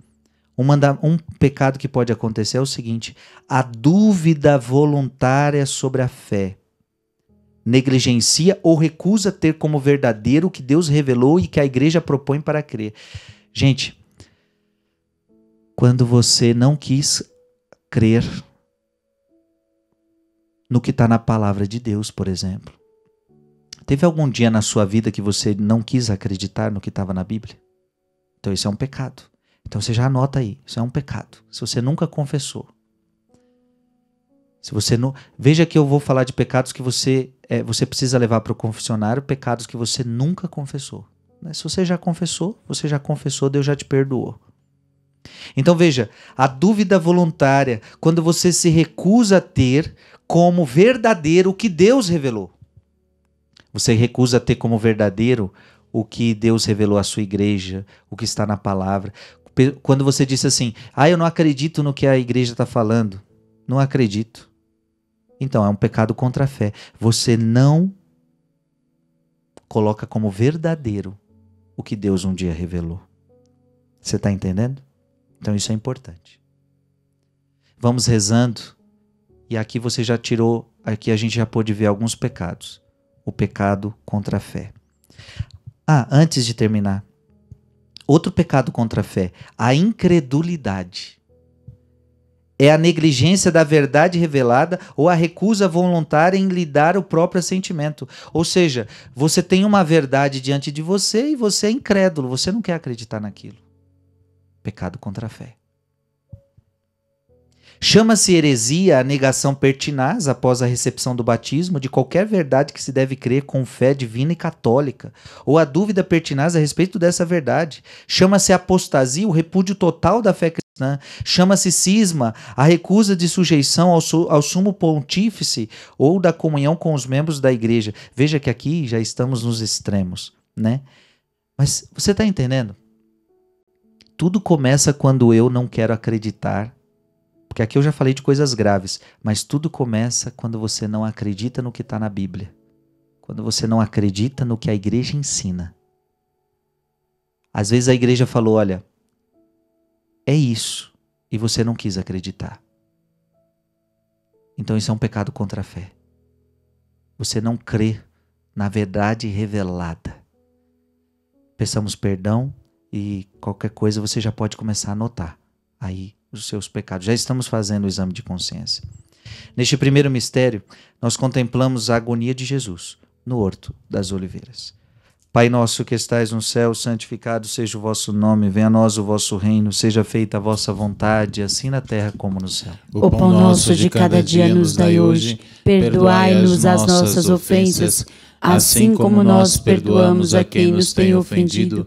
[SPEAKER 1] Um, manda um pecado que pode acontecer é o seguinte: a dúvida voluntária sobre a fé negligencia ou recusa ter como verdadeiro o que Deus revelou e que a igreja propõe para crer. Gente, quando você não quis crer no que está na palavra de Deus, por exemplo. Teve algum dia na sua vida que você não quis acreditar no que estava na Bíblia? Então isso é um pecado. Então você já anota aí, isso é um pecado. Se você nunca confessou, se você não, veja que eu vou falar de pecados que você é, você precisa levar para o confessionário, pecados que você nunca confessou. Né, se você já confessou, você já confessou, Deus já te perdoou. Então veja, a dúvida voluntária, quando você se recusa a ter como verdadeiro o que Deus revelou. Você recusa a ter como verdadeiro o que Deus revelou à sua igreja, o que está na palavra. Quando você disse assim, ah, eu não acredito no que a igreja está falando, não acredito. Então é um pecado contra a fé. Você não coloca como verdadeiro o que Deus um dia revelou. Você está entendendo? Então isso é importante. Vamos rezando e aqui você já tirou, aqui a gente já pôde ver alguns pecados. O pecado contra a fé. Ah, antes de terminar, outro pecado contra a fé, a incredulidade. É a negligência da verdade revelada ou a recusa voluntária em lidar o próprio sentimento. Ou seja, você tem uma verdade diante de você e você é incrédulo, você não quer acreditar naquilo pecado contra a fé. Chama-se heresia a negação pertinaz após a recepção do batismo de qualquer verdade que se deve crer com fé divina e católica, ou a dúvida pertinaz a respeito dessa verdade. Chama-se apostasia o repúdio total da fé cristã. Chama-se cisma a recusa de sujeição ao, su ao sumo pontífice ou da comunhão com os membros da igreja. Veja que aqui já estamos nos extremos, né? Mas você está entendendo? Tudo começa quando eu não quero acreditar. Porque aqui eu já falei de coisas graves, mas tudo começa quando você não acredita no que está na Bíblia. Quando você não acredita no que a igreja ensina. Às vezes a igreja falou: olha, é isso, e você não quis acreditar. Então isso é um pecado contra a fé. Você não crê na verdade revelada. Peçamos perdão e qualquer coisa você já pode começar a anotar aí os seus pecados. Já estamos fazendo o exame de consciência. Neste primeiro mistério, nós contemplamos a agonia de Jesus no Horto das Oliveiras. Pai nosso que estais no céu, santificado seja o vosso nome, venha a nós o vosso reino, seja feita a vossa vontade, assim na terra como no céu. O pão nosso de cada dia nos dai hoje, perdoai-nos as nossas ofensas, assim como nós perdoamos a quem nos tem ofendido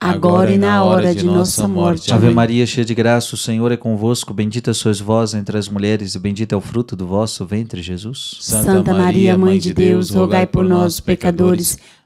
[SPEAKER 1] agora é e na hora de nossa morte. Ave Maria, cheia de graça, o Senhor é convosco, bendita sois vós entre as mulheres e bendito é o fruto do vosso ventre, Jesus. Santa Maria, mãe de Deus, rogai por nós, pecadores,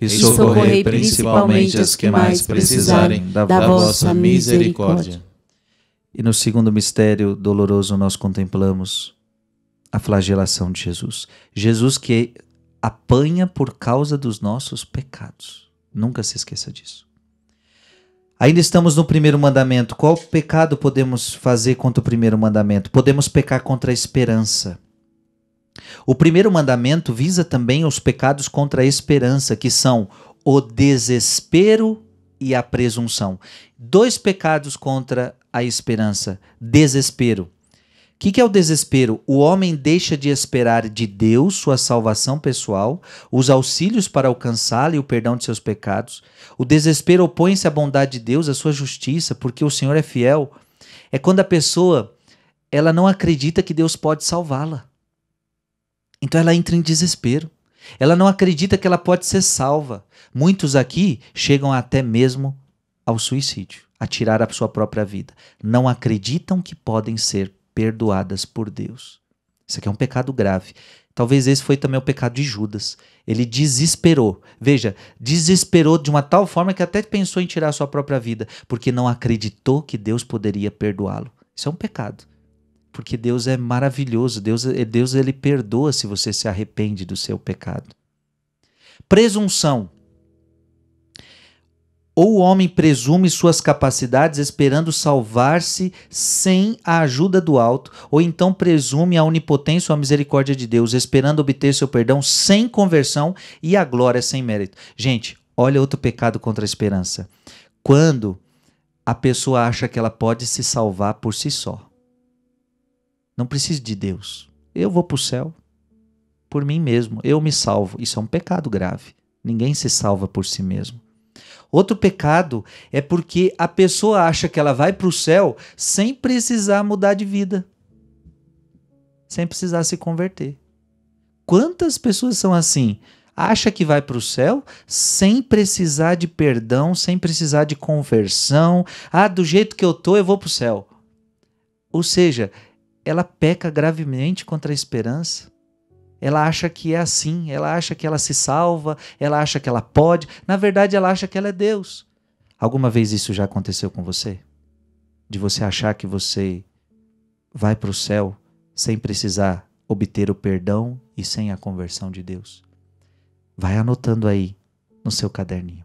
[SPEAKER 5] e socorrei principalmente as que mais precisarem da, da vossa misericórdia.
[SPEAKER 1] E no segundo mistério doloroso nós contemplamos a flagelação de Jesus. Jesus que apanha por causa dos nossos pecados. Nunca se esqueça disso. Ainda estamos no primeiro mandamento. Qual pecado podemos fazer contra o primeiro mandamento? Podemos pecar contra a esperança. O primeiro mandamento visa também os pecados contra a esperança, que são o desespero e a presunção. Dois pecados contra a esperança: desespero. O que, que, é o desespero? O homem deixa de esperar de Deus sua salvação pessoal, os auxílios para alcançá-la e o perdão de seus pecados. O desespero opõe-se à bondade de Deus, à sua justiça, porque o Senhor é fiel. É quando a pessoa ela não acredita que Deus pode salvá-la. Então ela entra em desespero. Ela não acredita que ela pode ser salva. Muitos aqui chegam até mesmo ao suicídio, a tirar a sua própria vida. Não acreditam que podem ser perdoadas por Deus. Isso aqui é um pecado grave. Talvez esse foi também o pecado de Judas. Ele desesperou. Veja, desesperou de uma tal forma que até pensou em tirar a sua própria vida, porque não acreditou que Deus poderia perdoá-lo. Isso é um pecado porque Deus é maravilhoso, Deus, é, Deus ele perdoa se você se arrepende do seu pecado. Presunção. Ou o homem presume suas capacidades esperando salvar-se sem a ajuda do alto, ou então presume a onipotência ou a misericórdia de Deus, esperando obter seu perdão sem conversão e a glória sem mérito. Gente, olha outro pecado contra a esperança. Quando a pessoa acha que ela pode se salvar por si só. Não preciso de Deus. Eu vou para o céu por mim mesmo. Eu me salvo. Isso é um pecado grave. Ninguém se salva por si mesmo. Outro pecado é porque a pessoa acha que ela vai para o céu sem precisar mudar de vida, sem precisar se converter. Quantas pessoas são assim? Acha que vai para o céu sem precisar de perdão, sem precisar de conversão. Ah, do jeito que eu tô, eu vou para o céu. Ou seja, ela peca gravemente contra a esperança. Ela acha que é assim, ela acha que ela se salva, ela acha que ela pode, na verdade, ela acha que ela é Deus. Alguma vez isso já aconteceu com você? De você achar que você vai para o céu sem precisar obter o perdão e sem a conversão de Deus? Vai anotando aí no seu caderninho.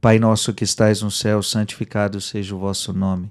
[SPEAKER 1] Pai nosso que estais no céu, santificado seja o vosso nome.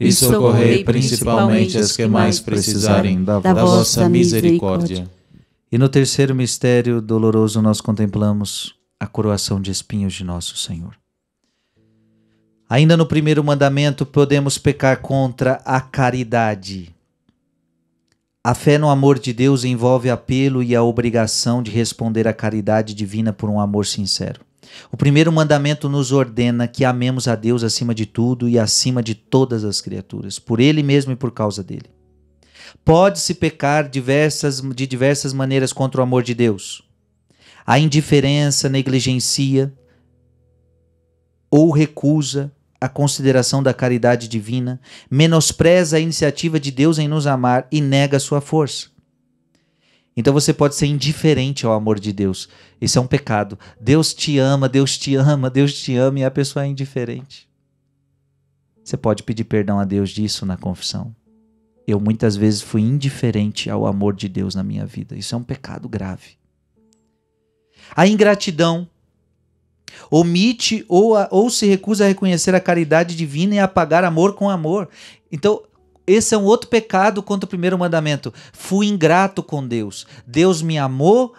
[SPEAKER 1] e socorrei principalmente as que mais precisarem da, da vossa misericórdia. E no terceiro mistério doloroso nós contemplamos a coroação de espinhos de nosso Senhor. Ainda no primeiro mandamento podemos pecar contra a caridade. A fé no amor de Deus envolve apelo e a obrigação de responder à caridade divina por um amor sincero. O primeiro mandamento nos ordena que amemos a Deus acima de tudo e acima de todas as criaturas, por Ele mesmo e por causa dele. Pode-se pecar diversas, de diversas maneiras contra o amor de Deus. A indiferença negligencia ou recusa a consideração da caridade divina, menospreza a iniciativa de Deus em nos amar e nega sua força. Então você pode ser indiferente ao amor de Deus. Isso é um pecado. Deus te ama, Deus te ama, Deus te ama e a pessoa é indiferente. Você pode pedir perdão a Deus disso na confissão. Eu muitas vezes fui indiferente ao amor de Deus na minha vida. Isso é um pecado grave. A ingratidão omite ou, a, ou se recusa a reconhecer a caridade divina e a pagar amor com amor. Então, esse é um outro pecado contra o primeiro mandamento. Fui ingrato com Deus. Deus me amou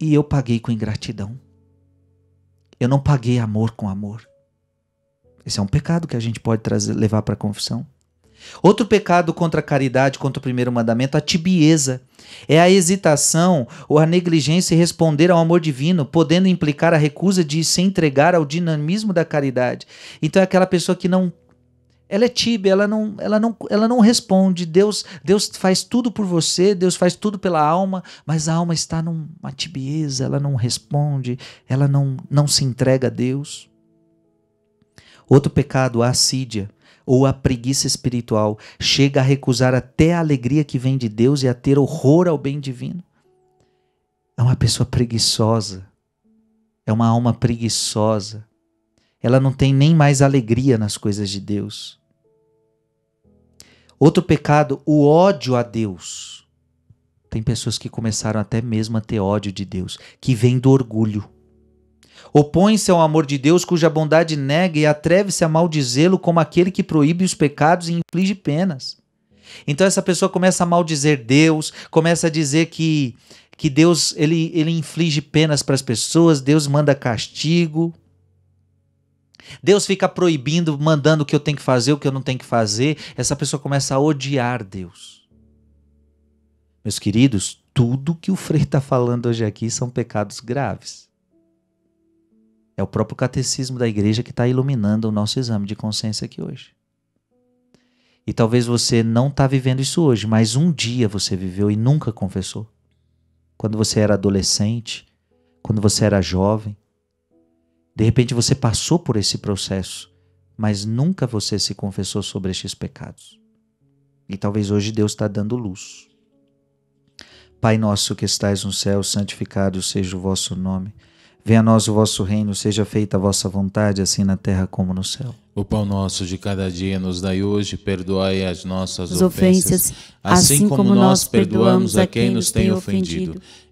[SPEAKER 1] e eu paguei com ingratidão. Eu não paguei amor com amor. Esse é um pecado que a gente pode trazer, levar para a confissão. Outro pecado contra a caridade, contra o primeiro mandamento, a tibieza. É a hesitação ou a negligência em responder ao amor divino, podendo implicar a recusa de se entregar ao dinamismo da caridade. Então é aquela pessoa que não ela é tíbia, ela não, ela não, ela não responde. Deus, Deus faz tudo por você, Deus faz tudo pela alma, mas a alma está numa tibieza, ela não responde, ela não, não se entrega a Deus. Outro pecado, a assídia ou a preguiça espiritual, chega a recusar até a alegria que vem de Deus e a ter horror ao bem divino. É uma pessoa preguiçosa. É uma alma preguiçosa. Ela não tem nem mais alegria nas coisas de Deus Outro pecado, o ódio a Deus. Tem pessoas que começaram até mesmo a ter ódio de Deus, que vem do orgulho. Opõe-se ao amor de Deus, cuja bondade nega, e atreve-se a maldizê-lo como aquele que proíbe os pecados e inflige penas. Então essa pessoa começa a maldizer Deus, começa a dizer que, que Deus ele, ele inflige penas para as pessoas, Deus manda castigo. Deus fica proibindo, mandando o que eu tenho que fazer, o que eu não tenho que fazer. Essa pessoa começa a odiar Deus. Meus queridos, tudo que o Frei está falando hoje aqui são pecados graves. É o próprio catecismo da igreja que está iluminando o nosso exame de consciência aqui hoje. E talvez você não está vivendo isso hoje, mas um dia você viveu e nunca confessou. Quando você era adolescente, quando você era jovem, de repente você passou por esse processo, mas nunca você se confessou sobre estes pecados. E talvez hoje Deus está dando luz. Pai nosso que estais no céu, santificado seja o vosso nome. Venha a nós o vosso reino, seja feita a vossa vontade, assim na terra como no céu. O
[SPEAKER 5] pão nosso de cada dia nos dai hoje, perdoai as nossas as ofensas, ofensas, assim, assim como, como,
[SPEAKER 1] nós perdoamos a quem nos tem ofendido. ofendido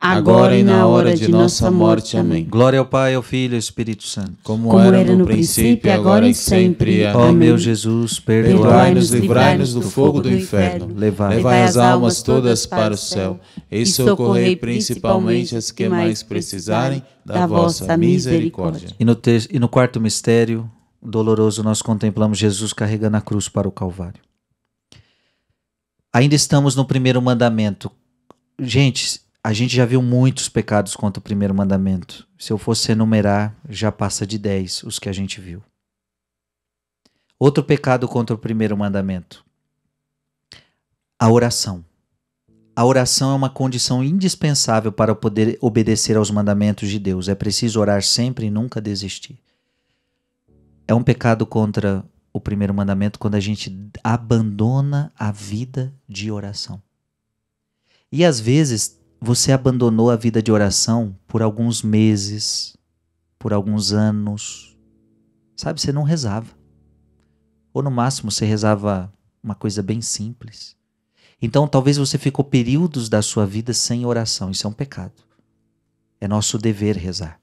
[SPEAKER 1] agora e na hora de nossa morte. Amém. Glória ao Pai, ao Filho e ao Espírito Santo. Como, Como era, no, no princípio, agora e sempre. Amém. Ó meu Jesus, perdoai-nos, livrai-nos do fogo do inferno. Levai, Levai as almas todas para o céu e socorrei principalmente as que mais precisarem da vossa misericórdia. E no, e no quarto mistério doloroso, nós contemplamos Jesus carregando a cruz para o Calvário. Ainda estamos no primeiro mandamento. Gente, a gente já viu muitos pecados contra o primeiro mandamento. Se eu fosse enumerar, já passa de 10 os que a gente viu. Outro pecado contra o primeiro mandamento: a oração. A oração é uma condição indispensável para poder obedecer aos mandamentos de Deus. É preciso orar sempre e nunca desistir. É um pecado contra o primeiro mandamento quando a gente abandona a vida de oração. E às vezes você abandonou a vida de oração por alguns meses, por alguns anos. Sabe, você não rezava. Ou no máximo você rezava uma coisa bem simples. Então talvez você ficou períodos da sua vida sem oração. Isso é um pecado. É nosso dever rezar.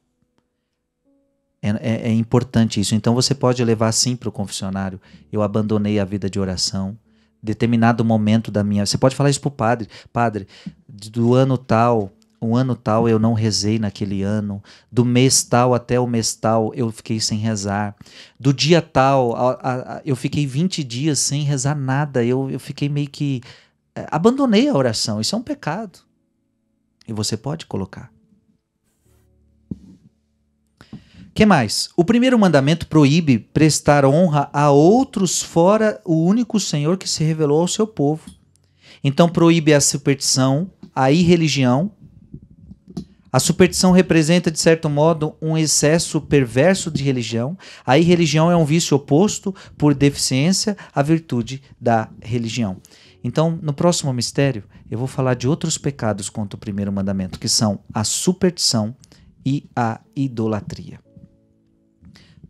[SPEAKER 1] É, é, é importante isso. Então você pode levar sim para o confessionário. Eu abandonei a vida de oração determinado momento da minha. Você pode falar isso pro padre, padre, do ano tal, um ano tal eu não rezei naquele ano, do mês tal até o mês tal eu fiquei sem rezar, do dia tal a, a, a, eu fiquei 20 dias sem rezar nada, eu, eu fiquei meio que. É, abandonei a oração, isso é um pecado. E você pode colocar. Que mais? O primeiro mandamento proíbe prestar honra a outros fora o único Senhor que se revelou ao seu povo. Então proíbe a superstição, a irreligião. A superstição representa, de certo modo, um excesso perverso de religião. A irreligião é um vício oposto, por deficiência, à virtude da religião. Então, no próximo mistério, eu vou falar de outros pecados contra o primeiro mandamento, que são a superstição e a idolatria.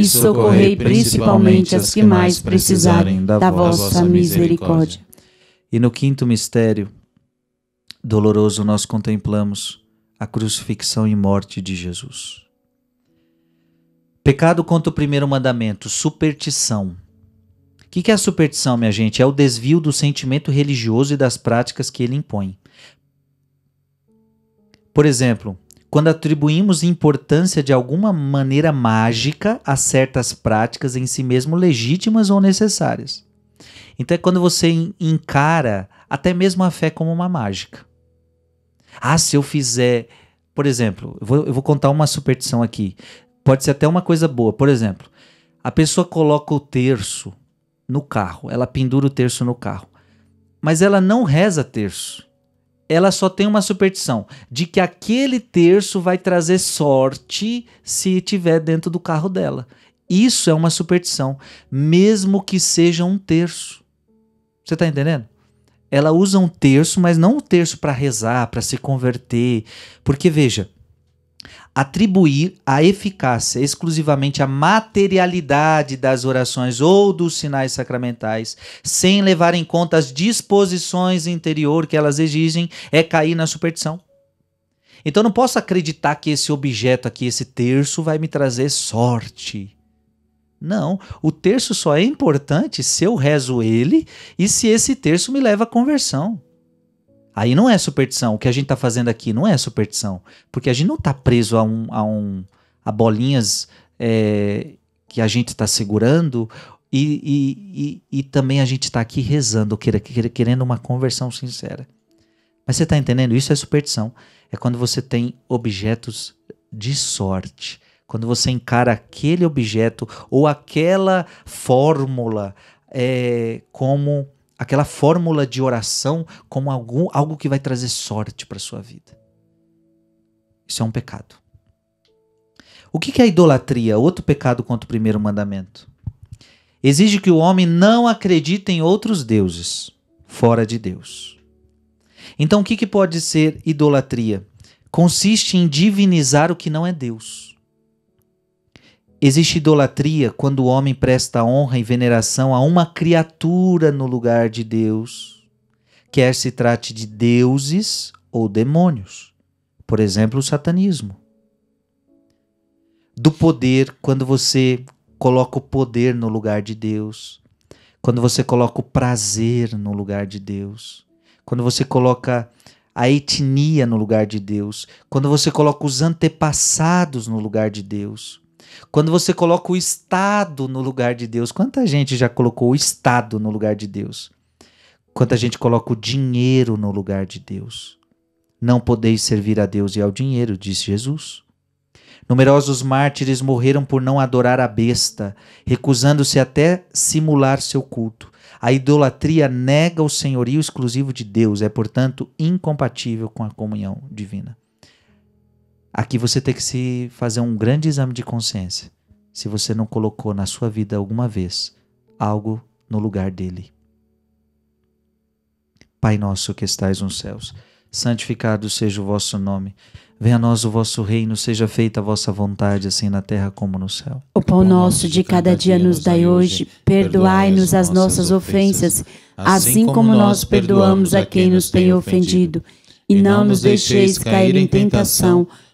[SPEAKER 1] e socorrei principalmente as que mais precisarem da vossa misericórdia. E no quinto mistério doloroso, nós contemplamos a crucifixão e morte de Jesus. Pecado contra o primeiro mandamento, superstição. O que é a superstição, minha gente? É o desvio do sentimento religioso e das práticas que ele impõe. Por exemplo, quando atribuímos importância de alguma maneira mágica a certas práticas em si mesmo legítimas ou necessárias. Então é quando você encara até mesmo a fé como uma mágica. Ah, se eu fizer. Por exemplo, eu vou, eu vou contar uma superstição aqui. Pode ser até uma coisa boa. Por exemplo, a pessoa coloca o terço no carro, ela pendura o terço no carro, mas ela não reza terço ela só tem uma superstição de que aquele terço vai trazer sorte se tiver dentro do carro dela. Isso é uma superstição, mesmo que seja um terço. Você está entendendo? Ela usa um terço, mas não um terço para rezar, para se converter, porque veja, atribuir a eficácia exclusivamente à materialidade das orações ou dos sinais sacramentais, sem levar em conta as disposições interior que elas exigem, é cair na superstição. Então não posso acreditar que esse objeto aqui, esse terço, vai me trazer sorte. Não, o terço só é importante se eu rezo ele e se esse terço me leva à conversão. Aí não é superstição. O que a gente está fazendo aqui não é superstição. Porque a gente não está preso a, um, a, um, a bolinhas é, que a gente está segurando. E, e, e, e, também a gente está aqui rezando, querendo uma conversão sincera. Mas você está entendendo? Isso é superstição. É quando você tem objetos de sorte. Quando você encara aquele objeto ou aquela fórmula é, como aquela fórmula de oração como algum, algo que vai trazer sorte para sua vida. Isso é um pecado. O que é idolatria? Outro pecado contra o primeiro mandamento. Exige que o homem não acredite em outros deuses fora de Deus. Então, o que, que pode ser idolatria? Consiste em divinizar o que não é Deus. Existe idolatria quando o homem presta honra e veneração a uma criatura no lugar de Deus, quer se trate de deuses ou demônios, por exemplo, o satanismo. Do poder, quando você coloca o poder no lugar de Deus, quando você coloca o prazer no lugar de Deus, quando você coloca a etnia no lugar de Deus, quando você coloca os antepassados no lugar de Deus quando você coloca o Estado no lugar de Deus, quanta gente já colocou o Estado no lugar de Deus? Quanta gente coloca o dinheiro no lugar de Deus? Não podeis servir a Deus e ao dinheiro, disse Jesus. Numerosos mártires morreram por não adorar a besta, recusando-se até simular seu culto. A idolatria nega o senhorio exclusivo de Deus, é, portanto, incompatível com a comunhão divina. Aqui você tem que se fazer um grande exame de consciência. Se você não colocou na sua vida alguma vez algo no lugar dele. Pai nosso que estais nos céus, santificado seja o vosso nome. Venha a nós o vosso reino, seja feita a vossa vontade, assim na terra como no céu.
[SPEAKER 2] O pão nosso de cada dia nos dai hoje, perdoai-nos as nossas ofensas, assim como nós perdoamos a quem nos tem ofendido. E
[SPEAKER 3] não nos deixeis cair em tentação,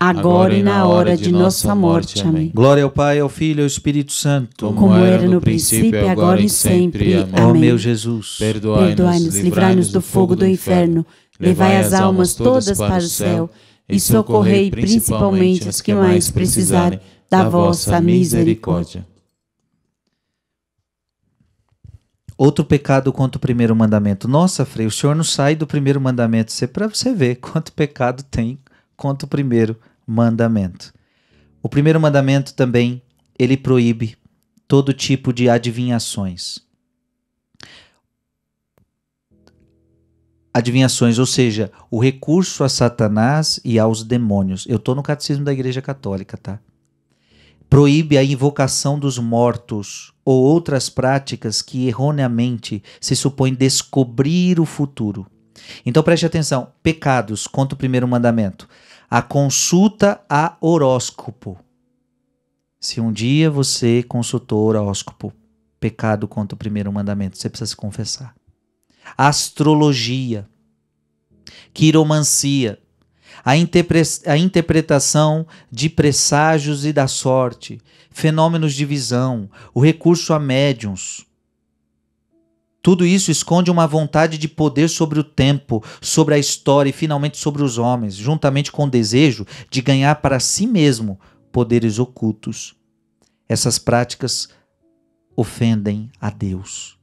[SPEAKER 1] agora e na hora de nossa morte. Amém. Glória ao Pai, ao Filho e ao Espírito Santo, como era no princípio, agora e sempre. Amém. Ó meu Jesus, perdoai-nos, livrai-nos do fogo do inferno, levai as almas todas
[SPEAKER 2] para o céu e socorrei principalmente os que mais precisarem da
[SPEAKER 5] vossa misericórdia.
[SPEAKER 1] Outro pecado contra o primeiro mandamento. Nossa, Frei, o senhor não sai do primeiro mandamento. Você, para você ver quanto pecado tem contra o primeiro mandamento. O primeiro mandamento também, ele proíbe todo tipo de adivinhações. Adivinhações, ou seja, o recurso a Satanás e aos demônios. Eu estou no catecismo da Igreja Católica, tá? Proíbe a invocação dos mortos ou outras práticas que erroneamente se supõem descobrir o futuro. Então preste atenção: pecados, contra o primeiro mandamento a consulta a horóscopo. Se um dia você consultou horóscopo, pecado contra o primeiro mandamento, você precisa se confessar. Astrologia, quiromancia, a, interpre a interpretação de presságios e da sorte, fenômenos de visão, o recurso a médiums, tudo isso esconde uma vontade de poder sobre o tempo, sobre a história e finalmente sobre os homens, juntamente com o desejo de ganhar para si mesmo poderes ocultos. Essas práticas ofendem a Deus.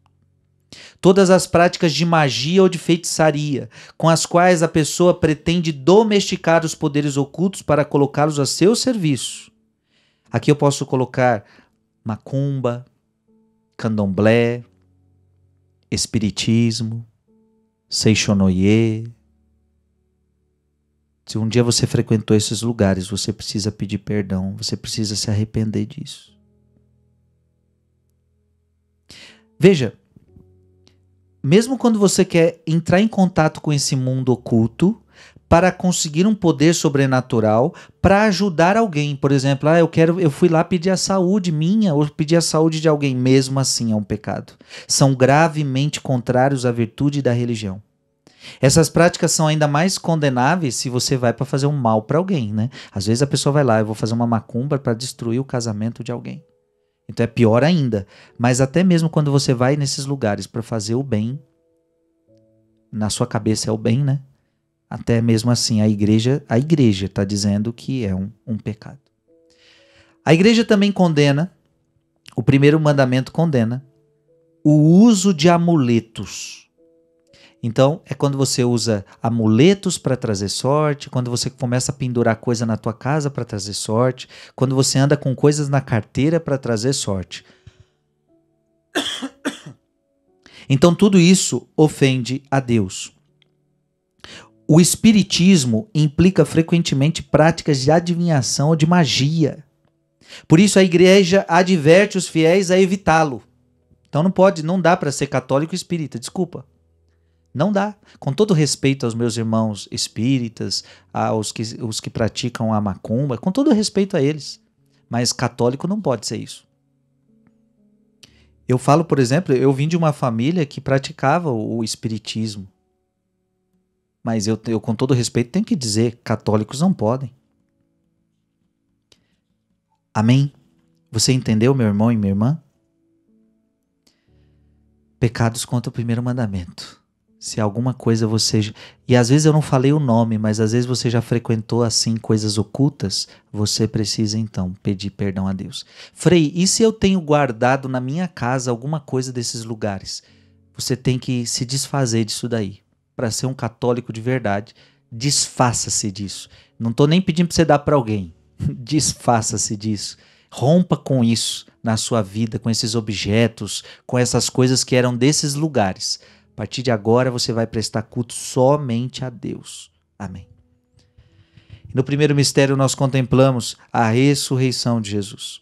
[SPEAKER 1] Todas as práticas de magia ou de feitiçaria, com as quais a pessoa pretende domesticar os poderes ocultos para colocá-los a seu serviço. Aqui eu posso colocar macumba, candomblé, espiritismo, Seishonoye. Se um dia você frequentou esses lugares, você precisa pedir perdão, você precisa se arrepender disso. Veja, mesmo quando você quer entrar em contato com esse mundo oculto, para conseguir um poder sobrenatural para ajudar alguém. Por exemplo, ah, eu quero, eu fui lá pedir a saúde minha ou pedir a saúde de alguém. Mesmo assim, é um pecado. São gravemente contrários à virtude da religião. Essas práticas são ainda mais condenáveis se você vai para fazer um mal para alguém, né? Às vezes a pessoa vai lá, eu vou fazer uma macumba para destruir o casamento de alguém. Então é pior ainda. Mas até mesmo quando você vai nesses lugares para fazer o bem, na sua cabeça é o bem, né? Até mesmo assim, a igreja a igreja está dizendo que é um, um pecado. A igreja também condena, o primeiro mandamento condena, o uso de amuletos. Então, é quando você usa amuletos para trazer sorte, quando você começa a pendurar coisa na tua casa para trazer sorte, quando você anda com coisas na carteira para trazer sorte. Então, tudo isso ofende a Deus. O espiritismo implica frequentemente práticas de adivinhação ou de magia. Por isso a igreja adverte os fiéis a evitá-lo. Então não pode, não dá para ser católico espírita, desculpa. Não dá. Com todo respeito aos meus irmãos espíritas, aos que, os que praticam a macumba, com todo respeito a eles. Mas católico não pode ser isso. Eu falo, por exemplo, eu vim de uma família que praticava o espiritismo. Mas eu, eu, com todo respeito, tenho que dizer: católicos não podem. Amém? Você entendeu, meu irmão e minha irmã? Pecados contra o primeiro mandamento. Se alguma coisa você. E às vezes eu não falei o nome, mas às vezes você já frequentou assim coisas ocultas, você precisa então pedir perdão a Deus. Frei, e se eu tenho guardado na minha casa alguma coisa desses lugares? Você tem que se desfazer disso daí para ser um católico de verdade. Desfaça-se disso. Não estou nem pedindo para você dar para alguém. Desfaça-se disso. Rompa com isso na sua vida, com esses objetos, com essas coisas que eram desses lugares. A partir de agora você vai prestar culto somente a Deus. Amém. no primeiro mistério nós contemplamos a ressurreição de Jesus.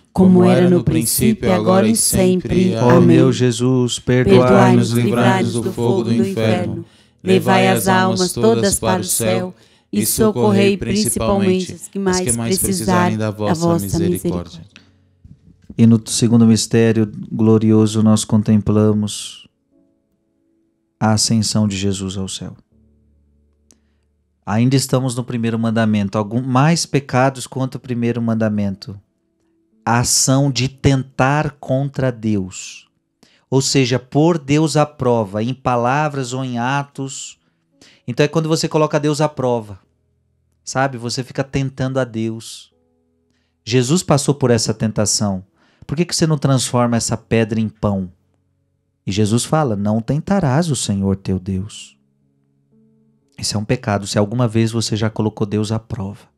[SPEAKER 1] como era no princípio, agora e sempre. Ó oh meu Jesus, perdoai-nos, livrai-nos do fogo do inferno, levai as almas todas para o céu e socorrei principalmente os que
[SPEAKER 3] mais, precisarem da vossa, da vossa misericórdia.
[SPEAKER 1] E no segundo mistério glorioso nós contemplamos a ascensão de Jesus ao céu. Ainda estamos no primeiro mandamento, algum mais pecados quanto o primeiro mandamento a ação de tentar contra Deus. Ou seja, pôr Deus à prova em palavras ou em atos. Então é quando você coloca Deus à prova. Sabe? Você fica tentando a Deus. Jesus passou por essa tentação. Por que, que você não transforma essa pedra em pão? E Jesus fala: Não tentarás o Senhor teu Deus. Esse é um pecado se alguma vez você já colocou Deus à prova.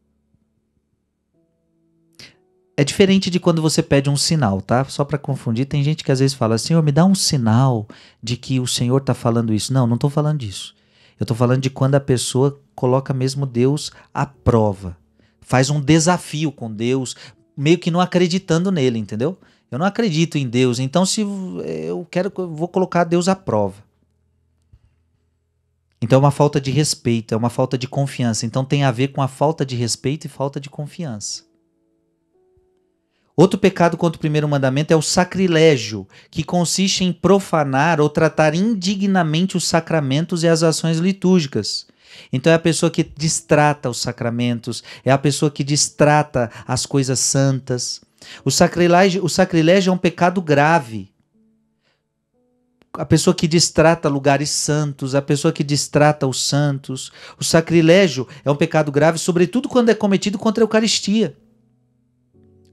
[SPEAKER 1] É diferente de quando você pede um sinal, tá? Só para confundir, tem gente que às vezes fala: Senhor, me dá um sinal de que o Senhor está falando isso. Não, não estou falando disso. Eu estou falando de quando a pessoa coloca mesmo Deus à prova, faz um desafio com Deus, meio que não acreditando nele, entendeu? Eu não acredito em Deus, então se eu quero, eu vou colocar Deus à prova. Então é uma falta de respeito, é uma falta de confiança. Então tem a ver com a falta de respeito e falta de confiança. Outro pecado contra o primeiro mandamento é o sacrilégio, que consiste em profanar ou tratar indignamente os sacramentos e as ações litúrgicas. Então é a pessoa que distrata os sacramentos, é a pessoa que distrata as coisas santas. O sacrilégio, o sacrilégio é um pecado grave. A pessoa que distrata lugares santos, a pessoa que distrata os santos. O sacrilégio é um pecado grave, sobretudo quando é cometido contra a Eucaristia.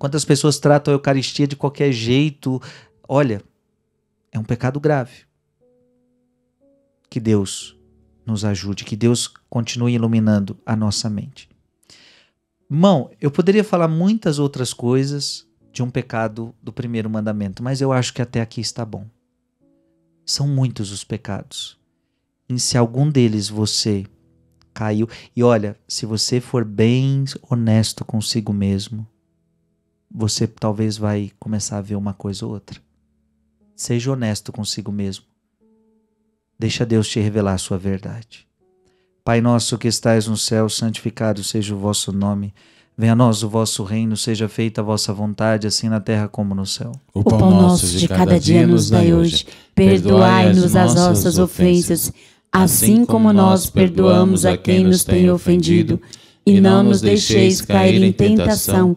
[SPEAKER 1] Quantas pessoas tratam a Eucaristia de qualquer jeito? Olha, é um pecado grave. Que Deus nos ajude, que Deus continue iluminando a nossa mente. Irmão, eu poderia falar muitas outras coisas de um pecado do primeiro mandamento, mas eu acho que até aqui está bom. São muitos os pecados. E se algum deles você caiu, e olha, se você for bem honesto consigo mesmo, você talvez vai começar a ver uma coisa ou outra. Seja honesto consigo mesmo. Deixa Deus te revelar a sua verdade. Pai nosso que estais no céu, santificado seja o vosso nome. Venha a nós o vosso reino, seja feita a vossa vontade, assim na terra como no céu. O pão, o pão nosso de cada dia nos dai hoje. Perdoai-nos as nossas ofensas,
[SPEAKER 3] assim como nós perdoamos a quem nos tem ofendido. E não nos deixeis cair em tentação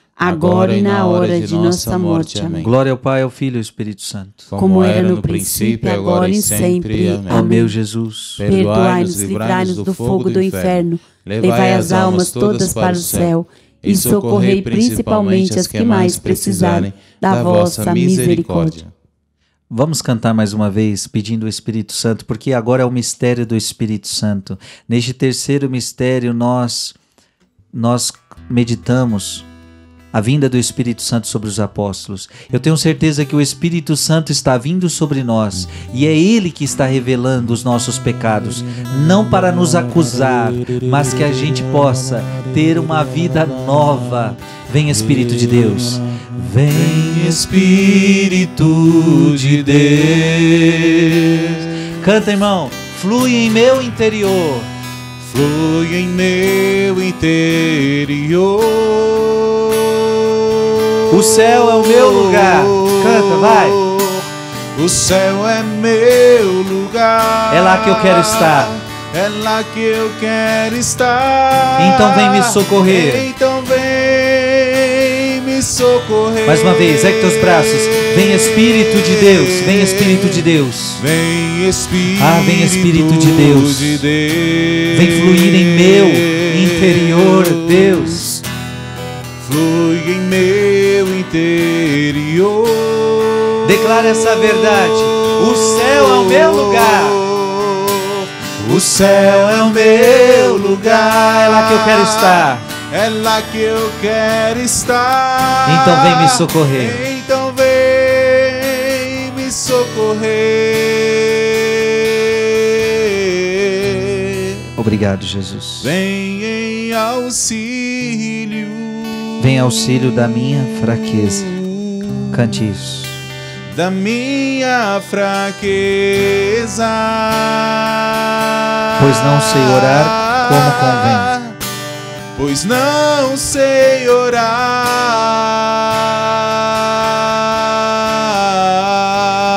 [SPEAKER 3] agora e na hora de nossa morte. Amém.
[SPEAKER 1] Glória ao Pai, ao Filho e ao Espírito Santo. Como era no princípio, agora e sempre. Amém. Ó meu Jesus, perdoai-nos, livrai-nos do fogo do inferno, levai as almas todas para o céu e socorrei principalmente as que mais precisarem da vossa misericórdia. Vamos cantar mais uma vez, pedindo o Espírito Santo, porque agora é o mistério do Espírito Santo. Neste terceiro mistério, nós nós meditamos a vinda do Espírito Santo sobre os apóstolos. Eu tenho certeza que o Espírito Santo está vindo sobre nós e é ele que está revelando os nossos pecados, não para nos acusar, mas que a gente possa ter uma vida nova. Vem Espírito de Deus. Vem Espírito
[SPEAKER 6] de Deus. Canta, irmão. Flui em meu interior. Flui em meu interior o céu é o meu lugar. Canta, vai. O céu é meu lugar. É lá que eu quero estar. É lá que
[SPEAKER 1] eu quero
[SPEAKER 6] estar. Então vem me socorrer. Então vem me socorrer.
[SPEAKER 1] Mais uma vez, é que teus braços. Vem Espírito
[SPEAKER 6] de Deus. Vem Espírito de Deus. Vem Espírito. Ah, vem Espírito de Deus. De Deus. Vem fluir em meu interior, Deus. essa verdade. O céu é o meu lugar. O céu é o meu lugar. É lá que eu quero estar. É lá que eu quero estar.
[SPEAKER 1] Então vem me socorrer. Então
[SPEAKER 6] vem me socorrer.
[SPEAKER 1] Obrigado, Jesus. Vem
[SPEAKER 6] em auxílio.
[SPEAKER 1] Vem auxílio da minha fraqueza. Cante isso da
[SPEAKER 6] minha fraqueza. Pois não sei orar como convém. Pois não sei orar.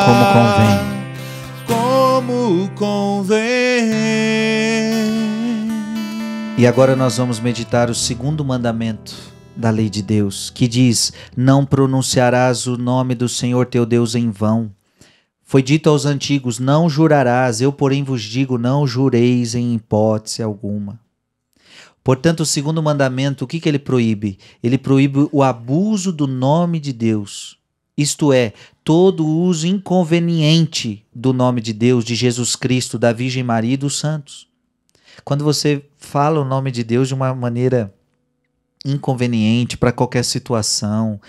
[SPEAKER 6] Como convém. Como convém.
[SPEAKER 1] E agora nós vamos meditar o segundo mandamento da lei de Deus, que diz: Não pronunciarás o nome do Senhor teu Deus em vão. Foi dito aos antigos: Não jurarás, eu, porém, vos digo: Não jureis em hipótese alguma. Portanto, o segundo mandamento, o que, que ele proíbe? Ele proíbe o abuso do nome de Deus. Isto é, todo uso inconveniente do nome de Deus, de Jesus Cristo, da Virgem Maria e dos santos. Quando você fala o nome de Deus de uma maneira inconveniente para qualquer situação.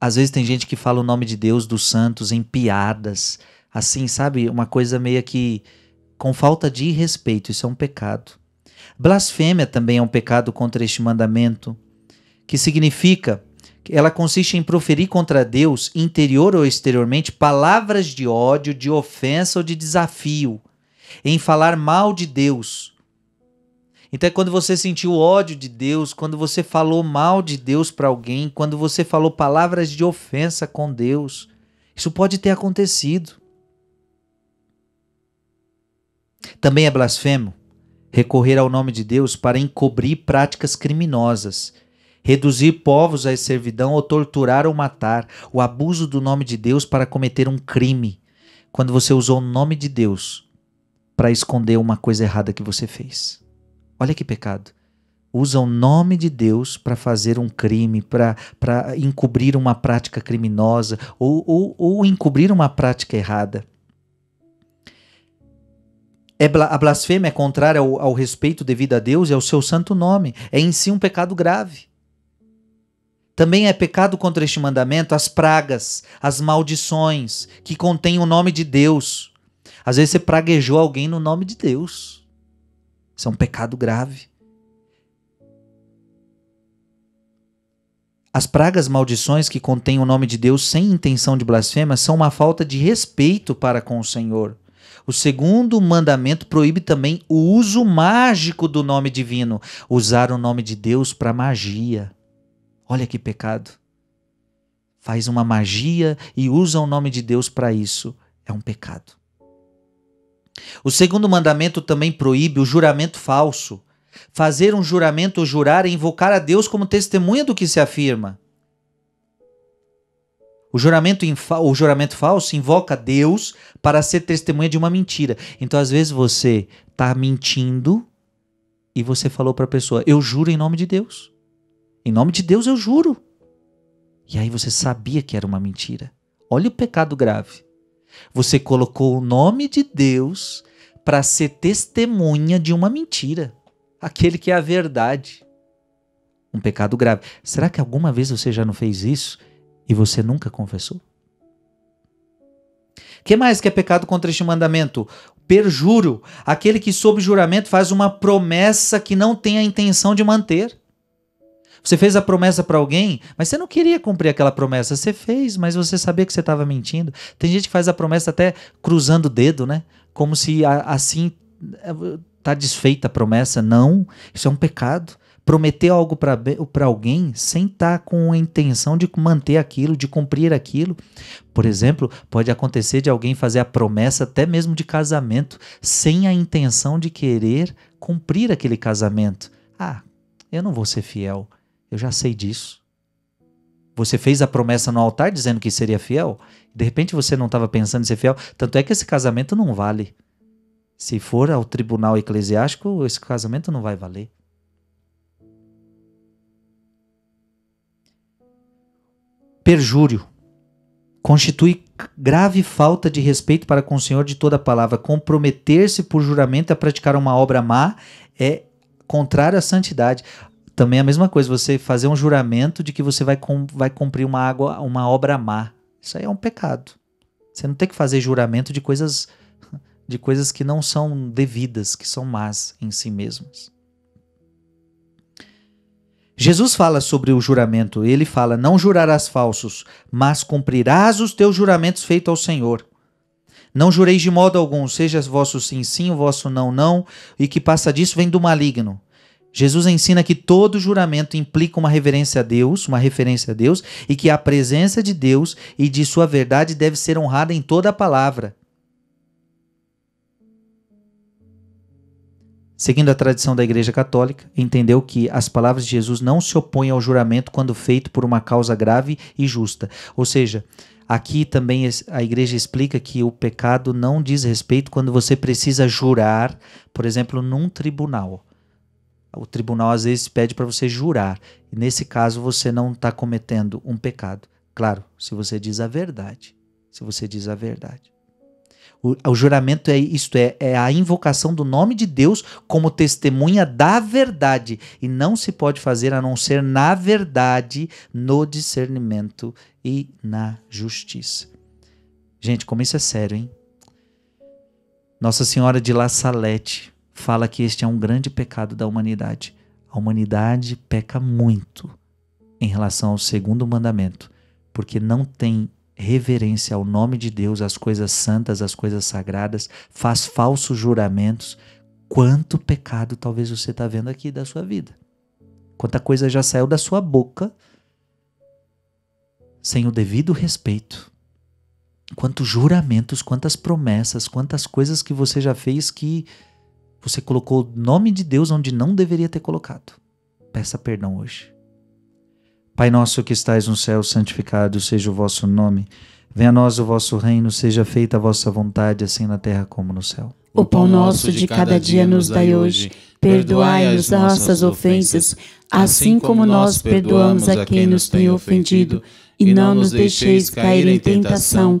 [SPEAKER 1] Às vezes tem gente que fala o nome de Deus dos santos em piadas, assim, sabe? Uma coisa meio que com falta de respeito, isso é um pecado. Blasfêmia também é um pecado contra este mandamento, que significa que ela consiste em proferir contra Deus, interior ou exteriormente, palavras de ódio, de ofensa ou de desafio, em falar mal de Deus, então é quando você sentiu ódio de Deus, quando você falou mal de Deus para alguém, quando você falou palavras de ofensa com Deus. Isso pode ter acontecido. Também é blasfemo recorrer ao nome de Deus para encobrir práticas criminosas, reduzir povos à servidão ou torturar ou matar, o abuso do nome de Deus para cometer um crime, quando você usou o nome de Deus para esconder uma coisa errada que você fez. Olha que pecado. Usa o nome de Deus para fazer um crime, para encobrir uma prática criminosa ou, ou, ou encobrir uma prática errada. É, a blasfêmia é contrária ao, ao, respeito devido a Deus e ao seu santo nome. É em si um pecado grave. Também é pecado contra este mandamento as pragas, as maldições que contêm o nome de Deus. Às vezes você praguejou alguém no nome de Deus. Isso é um pecado grave. As pragas maldições que contêm o nome de Deus sem intenção de blasfema são uma falta de respeito para com o Senhor. O segundo mandamento proíbe também o uso mágico do nome divino, usar o nome de Deus para magia. Olha que pecado. Faz uma magia e usa o nome de Deus para isso. É um pecado. O segundo mandamento também proíbe o juramento falso. Fazer um juramento ou jurar é invocar a Deus como testemunha do que se afirma. O juramento, o juramento falso invoca Deus para ser testemunha de uma mentira. Então, às vezes, você está mentindo e você falou para a pessoa: Eu juro em nome de Deus. Em nome de Deus, eu juro. E aí você sabia que era uma mentira. Olha o pecado grave. Você colocou o nome de Deus para ser testemunha de uma mentira, aquele que é a verdade. Um pecado grave. Será que alguma vez você já não fez isso e você nunca confessou? que mais que é pecado contra este mandamento? Perjúrio, aquele que sob juramento faz uma promessa que não tem a intenção de manter. Você fez a promessa para alguém, mas você não queria cumprir aquela promessa. Você fez, mas você sabia que você estava mentindo. Tem gente que faz a promessa até cruzando o dedo, né? Como se a, assim é, tá desfeita a promessa. Não, isso é um pecado prometer algo para alguém sem estar tá com a intenção de manter aquilo, de cumprir aquilo. Por exemplo, pode acontecer de alguém fazer a promessa até mesmo de casamento sem a intenção de querer cumprir aquele casamento. Ah, eu não vou ser fiel. Eu já sei disso. Você fez a promessa no altar dizendo que seria fiel, de repente você não estava pensando em ser fiel. Tanto é que esse casamento não vale. Se for ao tribunal eclesiástico, esse casamento não vai valer. Perjúrio constitui grave falta de respeito para com o Senhor de toda palavra. Comprometer-se por juramento a praticar uma obra má é contrário à santidade também é a mesma coisa, você fazer um juramento de que você vai, com, vai cumprir uma, água, uma obra má. Isso aí é um pecado. Você não tem que fazer juramento de coisas de coisas que não são devidas, que são más em si mesmas. Jesus fala sobre o juramento, ele fala: "Não jurarás falsos, mas cumprirás os teus juramentos feitos ao Senhor." Não jureis de modo algum, seja vosso sim sim, o vosso não não, e que passa disso vem do maligno. Jesus ensina que todo juramento implica uma reverência a Deus, uma referência a Deus, e que a presença de Deus e de sua verdade deve ser honrada em toda a palavra. Seguindo a tradição da Igreja Católica, entendeu que as palavras de Jesus não se opõem ao juramento quando feito por uma causa grave e justa. Ou seja, aqui também a Igreja explica que o pecado não diz respeito quando você precisa jurar, por exemplo, num tribunal o tribunal às vezes pede para você jurar. E nesse caso você não está cometendo um pecado. Claro, se você diz a verdade. Se você diz a verdade. O, o juramento é isto, é, é a invocação do nome de Deus como testemunha da verdade. E não se pode fazer a não ser na verdade, no discernimento e na justiça. Gente, como isso é sério, hein? Nossa Senhora de La Salete fala que este é um grande pecado da humanidade. A humanidade peca muito em relação ao segundo mandamento, porque não tem reverência ao nome de Deus, às coisas santas, às coisas sagradas, faz falsos juramentos. Quanto pecado talvez você está vendo aqui da sua vida? Quanta coisa já saiu da sua boca sem o devido respeito. Quantos juramentos, quantas promessas, quantas coisas que você já fez que você colocou o nome de Deus onde não deveria ter colocado. Peça perdão hoje. Pai nosso que estais no céu, santificado seja o vosso nome. Venha a nós o vosso reino, seja feita a vossa vontade, assim na terra como no céu. O pão nosso de cada dia nos dai hoje. Perdoai as nossas
[SPEAKER 3] ofensas, assim, assim como nós perdoamos a quem nos tem ofendido. E não nos deixeis cair em tentação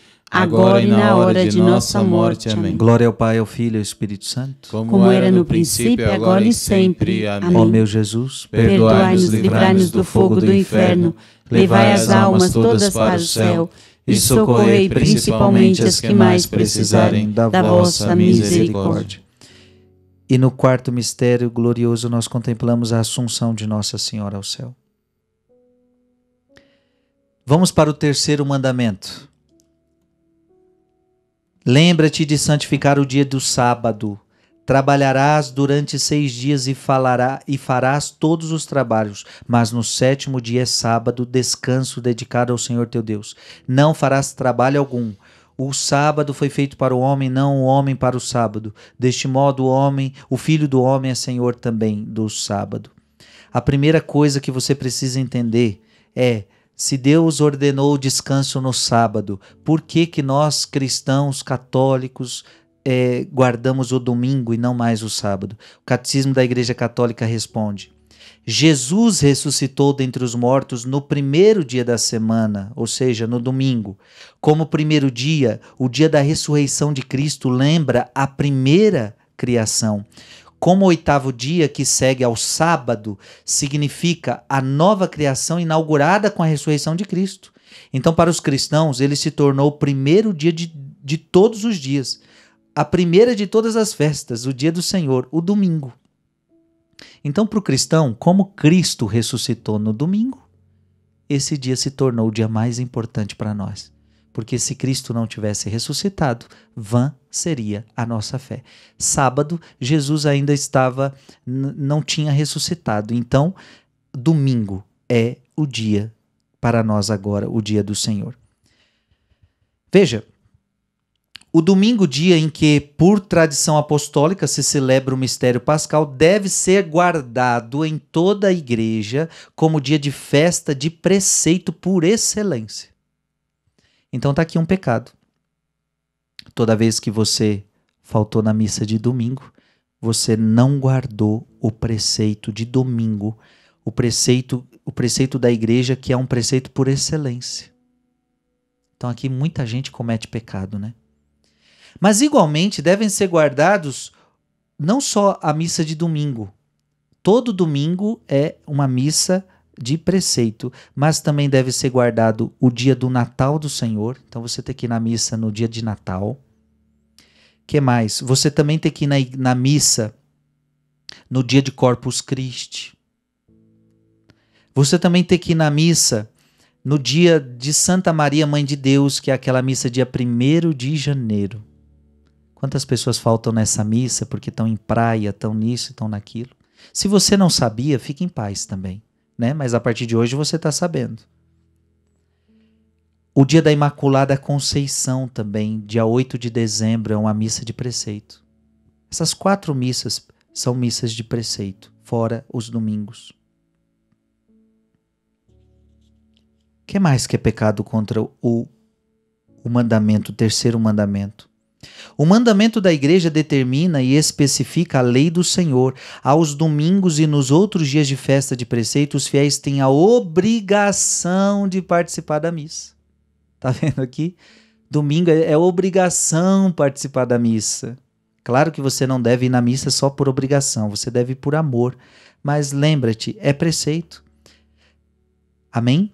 [SPEAKER 1] agora e na hora de nossa morte. Amém. Glória ao Pai, ao Filho e ao Espírito Santo. Como era no princípio, agora e sempre. Amém. Ó meu Jesus, perdoai-nos, livrai-nos do fogo do inferno, levai as almas todas para o céu e socorrei principalmente as que mais precisarem da vossa misericórdia. E no quarto mistério glorioso nós contemplamos a assunção de Nossa Senhora ao céu. Vamos para o terceiro mandamento. Lembra-te de santificar o dia do sábado. Trabalharás durante seis dias e, falará, e farás todos os trabalhos, mas no sétimo dia é sábado, descanso dedicado ao Senhor teu Deus. Não farás trabalho algum. O sábado foi feito para o homem, não o homem para o sábado. Deste modo, o homem, o filho do homem é Senhor também do sábado. A primeira coisa que você precisa entender é se Deus ordenou o descanso no sábado, por que, que nós cristãos católicos é, guardamos o domingo e não mais o sábado? O Catecismo da Igreja Católica responde: Jesus ressuscitou dentre os mortos no primeiro dia da semana, ou seja, no domingo. Como primeiro dia, o dia da ressurreição de Cristo lembra a primeira criação. Como o oitavo dia, que segue ao sábado, significa a nova criação inaugurada com a ressurreição de Cristo. Então, para os cristãos, ele se tornou o primeiro dia de, de todos os dias, a primeira de todas as festas, o dia do Senhor, o domingo. Então, para o cristão, como Cristo ressuscitou no domingo, esse dia se tornou o dia mais importante para nós porque se Cristo não tivesse ressuscitado, vã seria a nossa fé. Sábado, Jesus ainda estava, não tinha ressuscitado. Então, domingo é o dia para nós agora, o dia do Senhor. Veja, o domingo, dia em que, por tradição apostólica, se celebra o mistério pascal, deve ser guardado em toda a igreja como dia de festa de preceito por excelência. Então tá aqui um pecado. Toda vez que você faltou na missa de domingo, você não guardou o preceito de domingo, o preceito, o preceito da igreja que é um preceito por excelência. Então aqui muita gente comete pecado, né? Mas igualmente devem ser guardados não só a missa de domingo. Todo domingo é uma missa de preceito, mas também deve ser guardado o dia do Natal do Senhor. Então você tem que ir na missa no dia de Natal. Que mais? Você também tem que ir na, na missa no dia de Corpus Christi. Você também tem que ir na missa no dia de Santa Maria Mãe de Deus, que é aquela missa dia 1 de janeiro. Quantas pessoas faltam nessa missa porque estão em praia, estão nisso, estão naquilo? Se você não sabia, fique em paz também né? Mas a partir de hoje você está sabendo. O dia da Imaculada Conceição também, dia 8 de dezembro, é uma missa de preceito. Essas quatro missas são missas de preceito, fora os domingos. O que mais que é pecado contra o, o mandamento, o terceiro mandamento? O mandamento da igreja determina e especifica a lei do Senhor. Aos domingos e nos outros dias de festa de preceito, os fiéis têm a obrigação de participar da missa. Tá vendo aqui? Domingo é, é obrigação participar da missa. Claro que você não deve ir na missa só por obrigação, você deve ir por amor. Mas lembra-te, é preceito. Amém?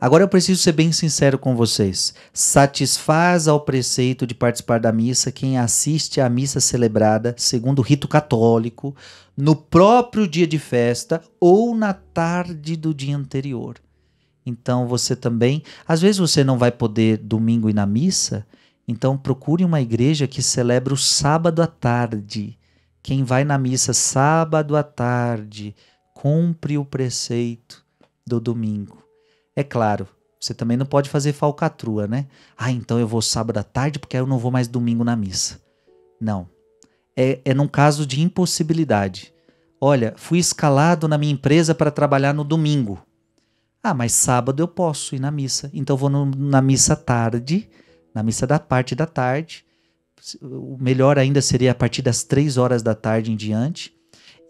[SPEAKER 1] Agora eu preciso ser bem sincero com vocês. Satisfaz ao preceito de participar da missa quem assiste à missa celebrada segundo o rito católico, no próprio dia de festa ou na tarde do dia anterior. Então você também, às vezes você não vai poder domingo ir na missa, então procure uma igreja que celebra o sábado à tarde. Quem vai na missa sábado à tarde cumpre o preceito do domingo. É claro, você também não pode fazer falcatrua, né? Ah, então eu vou sábado à tarde porque eu não vou mais domingo na missa. Não. É, é num caso de impossibilidade. Olha, fui escalado na minha empresa para trabalhar no domingo. Ah, mas sábado eu posso ir na missa. Então eu vou no, na missa tarde, na missa da parte da tarde. O melhor ainda seria a partir das três horas da tarde em diante.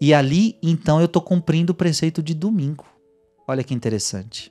[SPEAKER 1] E ali, então, eu estou cumprindo o preceito de domingo. Olha que interessante.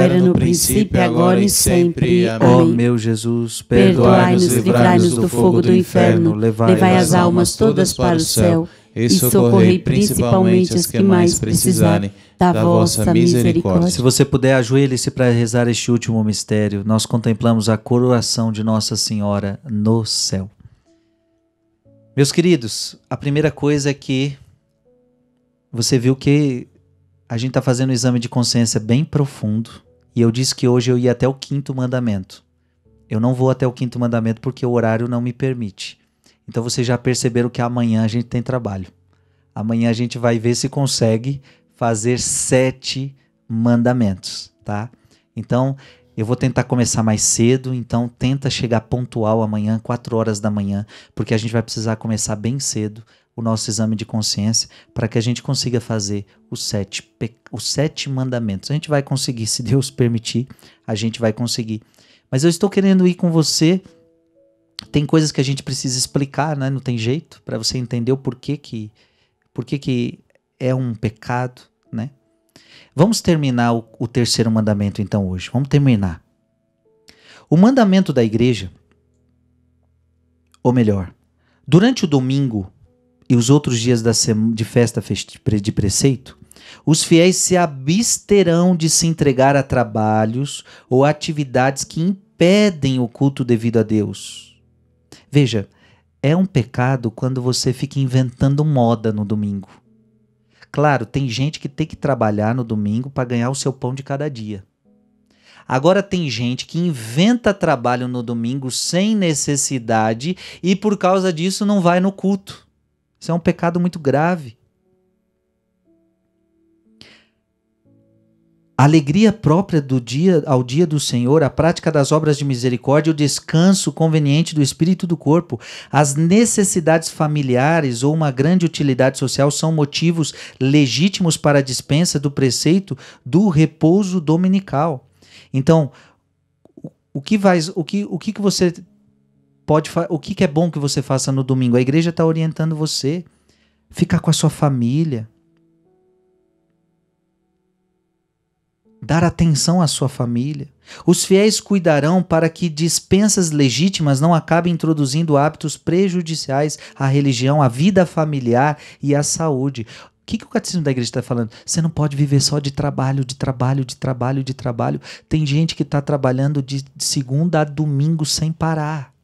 [SPEAKER 1] era no princípio, agora e sempre. Amém. Ó meu Jesus, perdoai-nos, livrai-nos do fogo do inferno, levai as almas todas para o céu e socorrei principalmente as que mais precisarem da vossa misericórdia. Se você puder, ajoelhe-se para rezar este último mistério. Nós contemplamos a coroação de Nossa Senhora no céu. Meus queridos, a primeira coisa é que você viu que a gente está fazendo um exame de consciência bem profundo e eu disse que hoje eu ia até o quinto mandamento. Eu não vou até o quinto mandamento porque o horário não me permite. Então vocês já perceberam que amanhã a gente tem trabalho. Amanhã a gente vai ver se consegue fazer sete mandamentos, tá? Então eu vou tentar começar mais cedo, então tenta chegar pontual amanhã, quatro horas da manhã, porque a gente vai precisar começar bem cedo o nosso exame de consciência para que a gente consiga fazer os sete, os sete mandamentos. A gente vai conseguir, se Deus permitir, a gente vai conseguir. Mas eu estou querendo ir com você. Tem coisas que a gente precisa explicar, né? Não tem jeito para você entender o porquê que, porquê que é um pecado, né? Vamos terminar o, o terceiro mandamento então hoje. Vamos terminar. O mandamento da igreja, ou melhor, durante o domingo, e os outros dias de festa de preceito, os fiéis se absterão de se entregar a trabalhos ou atividades que impedem o culto devido a Deus. Veja, é um pecado quando você fica inventando moda no domingo. Claro, tem gente que tem que trabalhar no domingo para ganhar o seu pão de cada dia. Agora tem gente que inventa trabalho no domingo sem necessidade e por causa disso não vai no culto. Isso é um pecado muito grave. A alegria própria do dia ao dia do Senhor, a prática das obras de misericórdia, o descanso conveniente do espírito do corpo, as necessidades familiares ou uma grande utilidade social são motivos legítimos para a dispensa do preceito do repouso dominical. Então, o que, vai, o que, o que você pode o que, que é bom que você faça no domingo? A igreja está orientando você. Ficar com a sua família. Dar atenção à sua família. Os fiéis cuidarão para que dispensas legítimas não acabem introduzindo hábitos prejudiciais à religião, à vida familiar e à saúde. O que, que o catecismo da igreja está falando? Você não pode viver só de trabalho, de trabalho, de trabalho, de trabalho. Tem gente que está trabalhando de segunda a domingo sem parar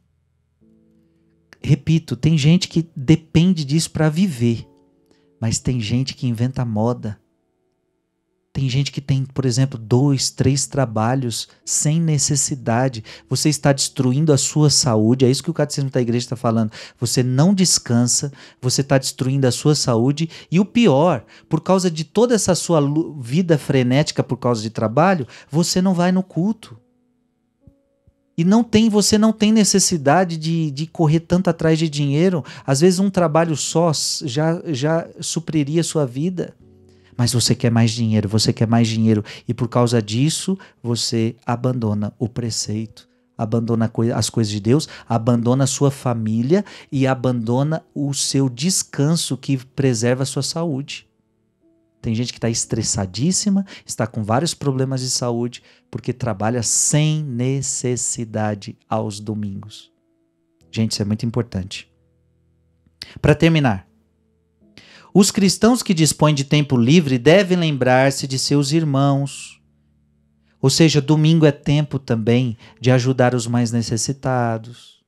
[SPEAKER 1] repito, tem gente que depende disso para viver, mas tem gente que inventa moda. Tem gente que tem, por exemplo, dois, três trabalhos sem necessidade. Você está destruindo a sua saúde. É isso que o Catecismo da Igreja está falando. Você não descansa, você está destruindo a sua saúde. E o pior, por causa de toda essa sua vida frenética por causa de trabalho, você não vai no culto. E não tem, você não tem necessidade de, de correr tanto atrás de dinheiro. Às vezes um trabalho só já, já supriria sua vida. Mas você quer mais dinheiro, você quer mais dinheiro. E por causa disso, você abandona o preceito, abandona as coisas de Deus, abandona a sua família e abandona o seu descanso que preserva a sua saúde. Tem gente que está estressadíssima, está com vários problemas de saúde, porque trabalha sem necessidade aos domingos. Gente, isso é muito importante. Para terminar, os cristãos que dispõem de tempo livre devem lembrar-se de seus irmãos. Ou seja, domingo é tempo também de ajudar os mais necessitados.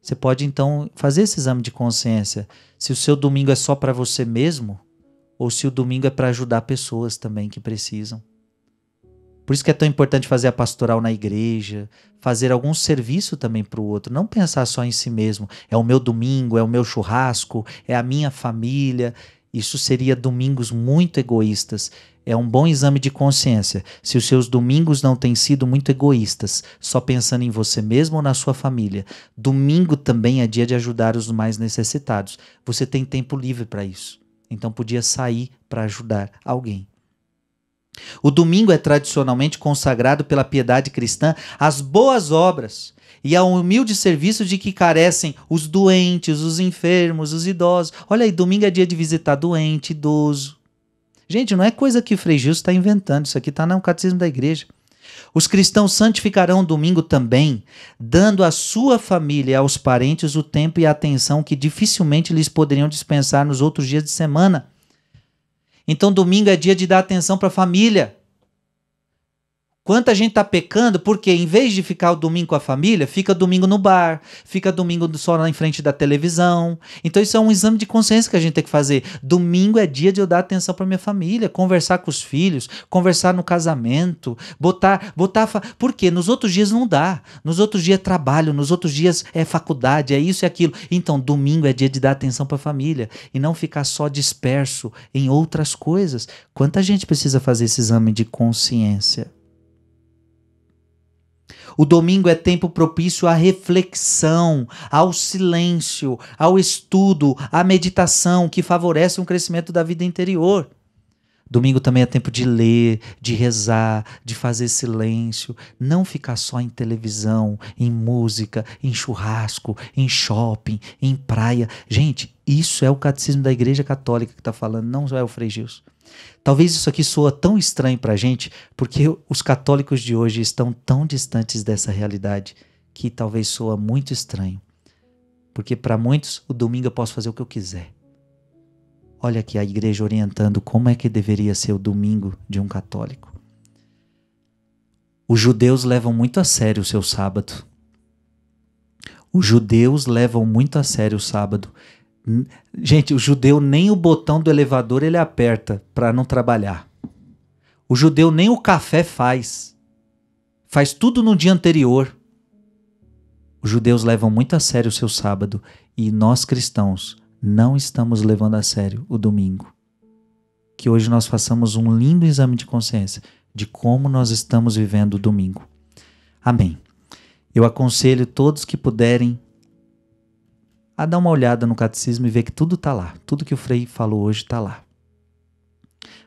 [SPEAKER 1] Você pode então fazer esse exame de consciência. Se o seu domingo é só para você mesmo, ou se o domingo é para ajudar pessoas também que precisam. Por isso que é tão importante fazer a pastoral na igreja, fazer algum serviço também para o outro, não pensar só em si mesmo. É o meu domingo, é o meu churrasco, é a minha família. Isso seria domingos muito egoístas. É um bom exame de consciência se os seus domingos não têm sido muito egoístas, só pensando em você mesmo ou na sua família. Domingo também é dia de ajudar os mais necessitados. Você tem tempo livre para isso. Então podia sair para ajudar alguém. O domingo é tradicionalmente consagrado pela piedade cristã às boas obras e ao humilde serviço de que carecem os doentes, os enfermos, os idosos. Olha aí, domingo é dia de visitar doente, idoso. Gente, não é coisa que o Frei Gilson está inventando, isso aqui está no Catecismo da Igreja. Os cristãos santificarão o domingo também, dando à sua família e aos parentes o tempo e a atenção que dificilmente lhes poderiam dispensar nos outros dias de semana. Então, domingo é dia de dar atenção para a família. Quanta gente tá pecando porque, em vez de ficar o domingo com a família, fica domingo no bar, fica domingo só na frente da televisão. Então, isso é um exame de consciência que a gente tem que fazer. Domingo é dia de eu dar atenção para minha família, conversar com os filhos, conversar no casamento, botar. botar Porque nos outros dias não dá. Nos outros dias é trabalho, nos outros dias é faculdade, é isso e é aquilo. Então, domingo é dia de dar atenção para a família e não ficar só disperso em outras coisas. Quanta gente precisa fazer esse exame de consciência? O domingo é tempo propício à reflexão, ao silêncio, ao estudo, à meditação, que favorece um crescimento da vida interior. Domingo também é tempo de ler, de rezar, de fazer silêncio, não ficar só em televisão, em música, em churrasco, em shopping, em praia. Gente, isso é o catecismo da Igreja Católica que está falando, não é o Frei Gilson. Talvez isso aqui soa tão estranho para a gente, porque os católicos de hoje estão tão distantes dessa realidade que talvez soa muito estranho. Porque para muitos, o domingo eu posso fazer o que eu quiser. Olha aqui a igreja orientando como é que deveria ser o domingo de um católico. Os judeus levam muito a sério o seu sábado. Os judeus levam muito a sério o sábado. Hum, gente, o judeu nem o botão do elevador ele aperta para não trabalhar. O judeu nem o café faz. Faz tudo no dia anterior. Os judeus levam muito a sério o seu sábado e nós cristãos não estamos levando a sério o domingo. Que hoje nós façamos um lindo exame de consciência de como nós estamos vivendo o domingo. Amém. Eu aconselho todos que puderem a dar uma olhada no catecismo e ver que tudo está lá. Tudo que o Frei falou hoje está lá.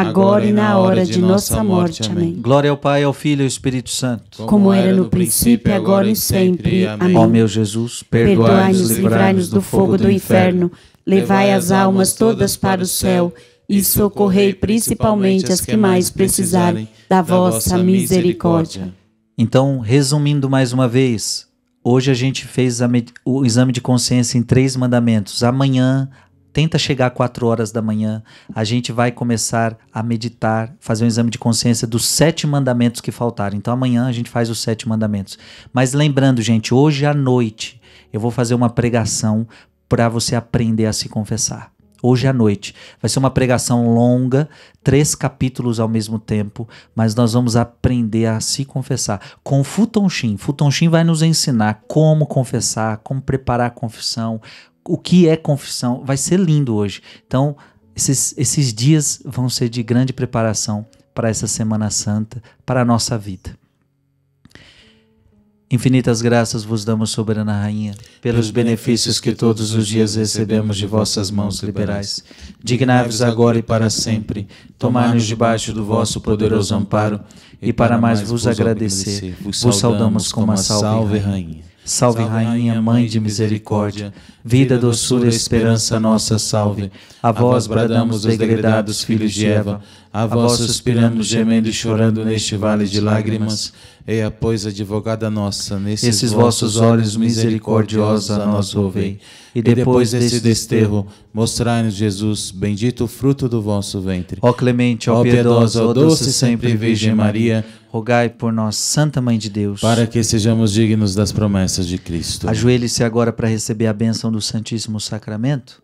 [SPEAKER 1] agora e na hora de nossa morte. Amém. Glória ao Pai, ao Filho e ao Espírito Santo. Como era no princípio, agora e sempre. Amém. Ó meu Jesus, perdoai-nos, livrai-nos do fogo do inferno,
[SPEAKER 3] levai as almas todas para o céu e socorrei principalmente as que mais precisarem da vossa misericórdia.
[SPEAKER 1] Então, resumindo mais uma vez, hoje a gente fez o exame de consciência em três mandamentos. Amanhã tenta chegar 4 horas da manhã. A gente vai começar a meditar, fazer um exame de consciência dos sete mandamentos que faltaram. Então amanhã a gente faz os sete mandamentos. Mas lembrando, gente, hoje à noite eu vou fazer uma pregação para você aprender a se confessar. Hoje à noite. Vai ser uma pregação longa, três capítulos ao mesmo tempo, mas nós vamos aprender a se confessar com Futon Shin. Futon Shin vai nos ensinar como confessar, como preparar a confissão, o que é confissão. Vai ser lindo hoje. Então, esses, esses dias vão ser de grande preparação para essa Semana Santa, para a nossa vida. Infinitas graças vos damos, soberana rainha, pelos benefícios que todos os dias recebemos de vossas mãos liberais. Dignai-vos agora e para sempre, tomai-nos debaixo do vosso poderoso amparo, e para mais vos agradecer, vos saudamos como a salve rainha. Salve, Rainha, Mãe de Misericórdia, vida, doçura, esperança nossa, salve. A vós bradamos, degredados filhos de Eva, a vós suspiramos, gemendo e chorando neste vale de lágrimas.
[SPEAKER 5] Eia, pois, advogada nossa, nesses Esses vossos olhos misericordiosos a nós ouvei. E depois desse desterro, mostrai-nos, Jesus, bendito o fruto do vosso ventre. Ó clemente, ó, ó piedosa, ó doce sempre Virgem Maria,
[SPEAKER 1] rogai por nós, Santa Mãe de Deus, para
[SPEAKER 5] que sejamos dignos das promessas de Cristo.
[SPEAKER 1] Ajoelhe-se agora para receber a bênção do Santíssimo Sacramento.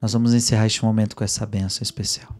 [SPEAKER 1] Nós vamos encerrar este momento com essa bênção especial.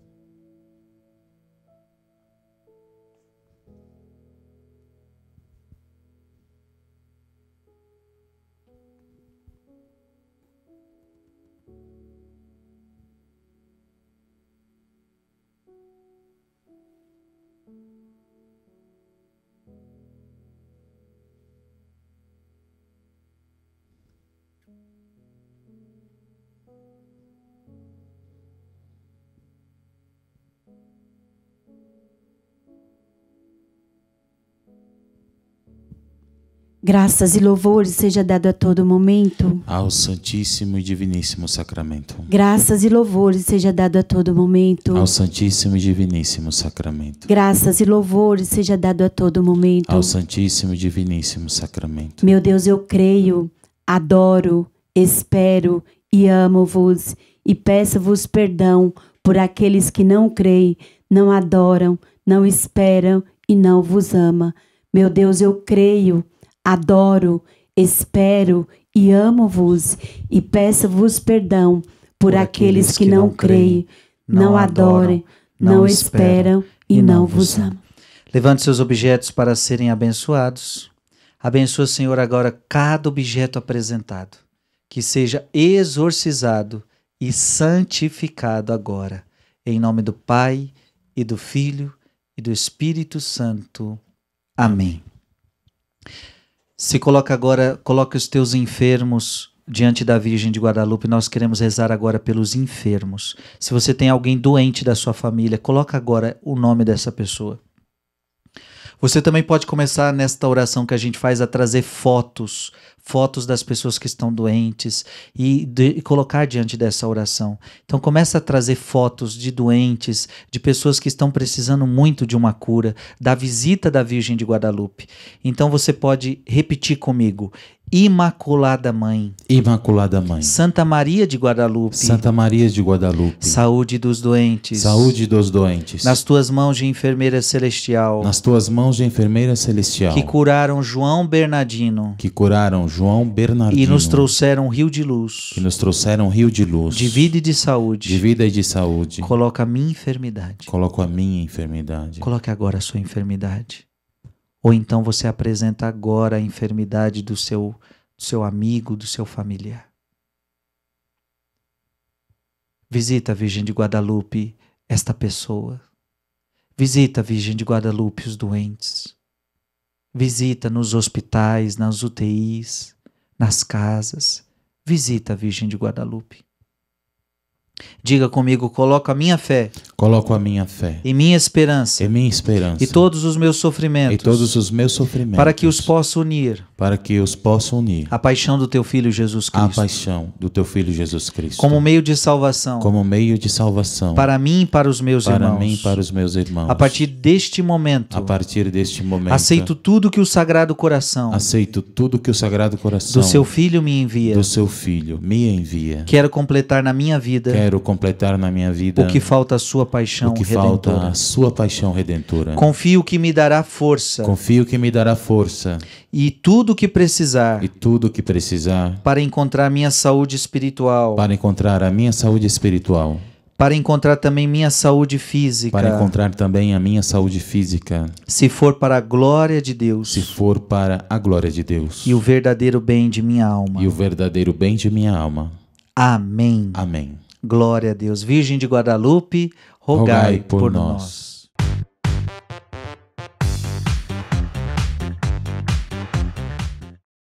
[SPEAKER 2] Graças e louvores seja dado a todo momento
[SPEAKER 5] ao Santíssimo e Diviníssimo Sacramento.
[SPEAKER 2] Graças e louvores seja dado a todo momento ao
[SPEAKER 5] Santíssimo e Diviníssimo Sacramento. Graças e
[SPEAKER 2] louvores seja dado a todo momento ao
[SPEAKER 5] Santíssimo e Diviníssimo Sacramento.
[SPEAKER 2] Meu Deus, eu creio, adoro, espero e amo-vos e peço-vos perdão por aqueles que não creem, não adoram, não esperam e não vos ama. Meu Deus, eu creio, adoro, espero e amo-vos, e peço-vos perdão por, por aqueles, que, que não creem, não adorem, não esperam e não vos amam.
[SPEAKER 1] Levante seus objetos para serem abençoados. Abençoa, Senhor, agora cada objeto apresentado, que seja exorcizado e santificado agora. Em nome do Pai e do Filho e do Espírito Santo. Amém. Se coloca agora, coloca os teus enfermos diante da Virgem de Guadalupe. Nós queremos rezar agora pelos enfermos. Se você tem alguém doente da sua família, coloca agora o nome dessa pessoa. Você também pode começar nesta oração que a gente faz a trazer fotos, fotos das pessoas que estão doentes e, de, e colocar diante dessa oração. Então começa a trazer fotos de doentes, de pessoas que estão precisando muito de uma cura, da visita da Virgem de Guadalupe. Então você pode repetir comigo: Imaculada Mãe. Imaculada Mãe. Santa Maria de Guadalupe. Santa Maria de Guadalupe. Saúde dos doentes. Saúde dos doentes. Nas tuas mãos de enfermeira celestial.
[SPEAKER 5] Nas tuas mãos de enfermeira celestial. Que
[SPEAKER 1] curaram João Bernardino.
[SPEAKER 5] Que curaram João Bernardino. E nos trouxeram
[SPEAKER 1] rio de luz.
[SPEAKER 5] Que nos trouxeram rio de luz. De vida e de saúde. De vida e de saúde.
[SPEAKER 1] Coloca a minha enfermidade.
[SPEAKER 5] Coloco a minha enfermidade.
[SPEAKER 1] Coloque agora a sua enfermidade. Ou então você apresenta agora a enfermidade do seu, do seu amigo, do seu familiar. Visita a Virgem de Guadalupe esta pessoa. Visita a Virgem de Guadalupe os doentes. Visita nos hospitais, nas UTIs, nas casas. Visita a Virgem de Guadalupe. Diga comigo, coloco a minha fé.
[SPEAKER 5] Coloco a minha fé. E minha esperança. E minha esperança. E
[SPEAKER 1] todos os meus sofrimentos. E todos os meus sofrimentos. Para que os possa unir para que os possa unir. A paixão do teu filho Jesus Cristo. A paixão do teu filho Jesus Cristo. Como meio de salvação.
[SPEAKER 5] Como meio de salvação. Para
[SPEAKER 1] mim e para os meus para irmãos. Para mim e
[SPEAKER 5] para os meus irmãos. A partir deste momento. A partir deste momento. Aceito
[SPEAKER 1] tudo que o Sagrado Coração.
[SPEAKER 5] Aceito tudo que o Sagrado Coração. Do seu filho me envia. Do seu filho me envia. Quero
[SPEAKER 1] completar na minha vida. Quero
[SPEAKER 5] completar na minha vida. O que falta
[SPEAKER 1] a sua paixão o que redentora. falta a
[SPEAKER 5] sua paixão redentora. Confio
[SPEAKER 1] que me dará força. Confio que me dará força. E tudo que precisar. E tudo que precisar. Para encontrar minha saúde espiritual. Para encontrar a minha saúde espiritual. Para encontrar também minha saúde física. Para encontrar também a minha saúde física. Se for para a glória de Deus. Se for para a glória de Deus. E o verdadeiro bem de minha alma. E o verdadeiro bem de minha alma. Amém. Amém. Glória a Deus. Virgem de Guadalupe, rogai, rogai por, por, nós. nós.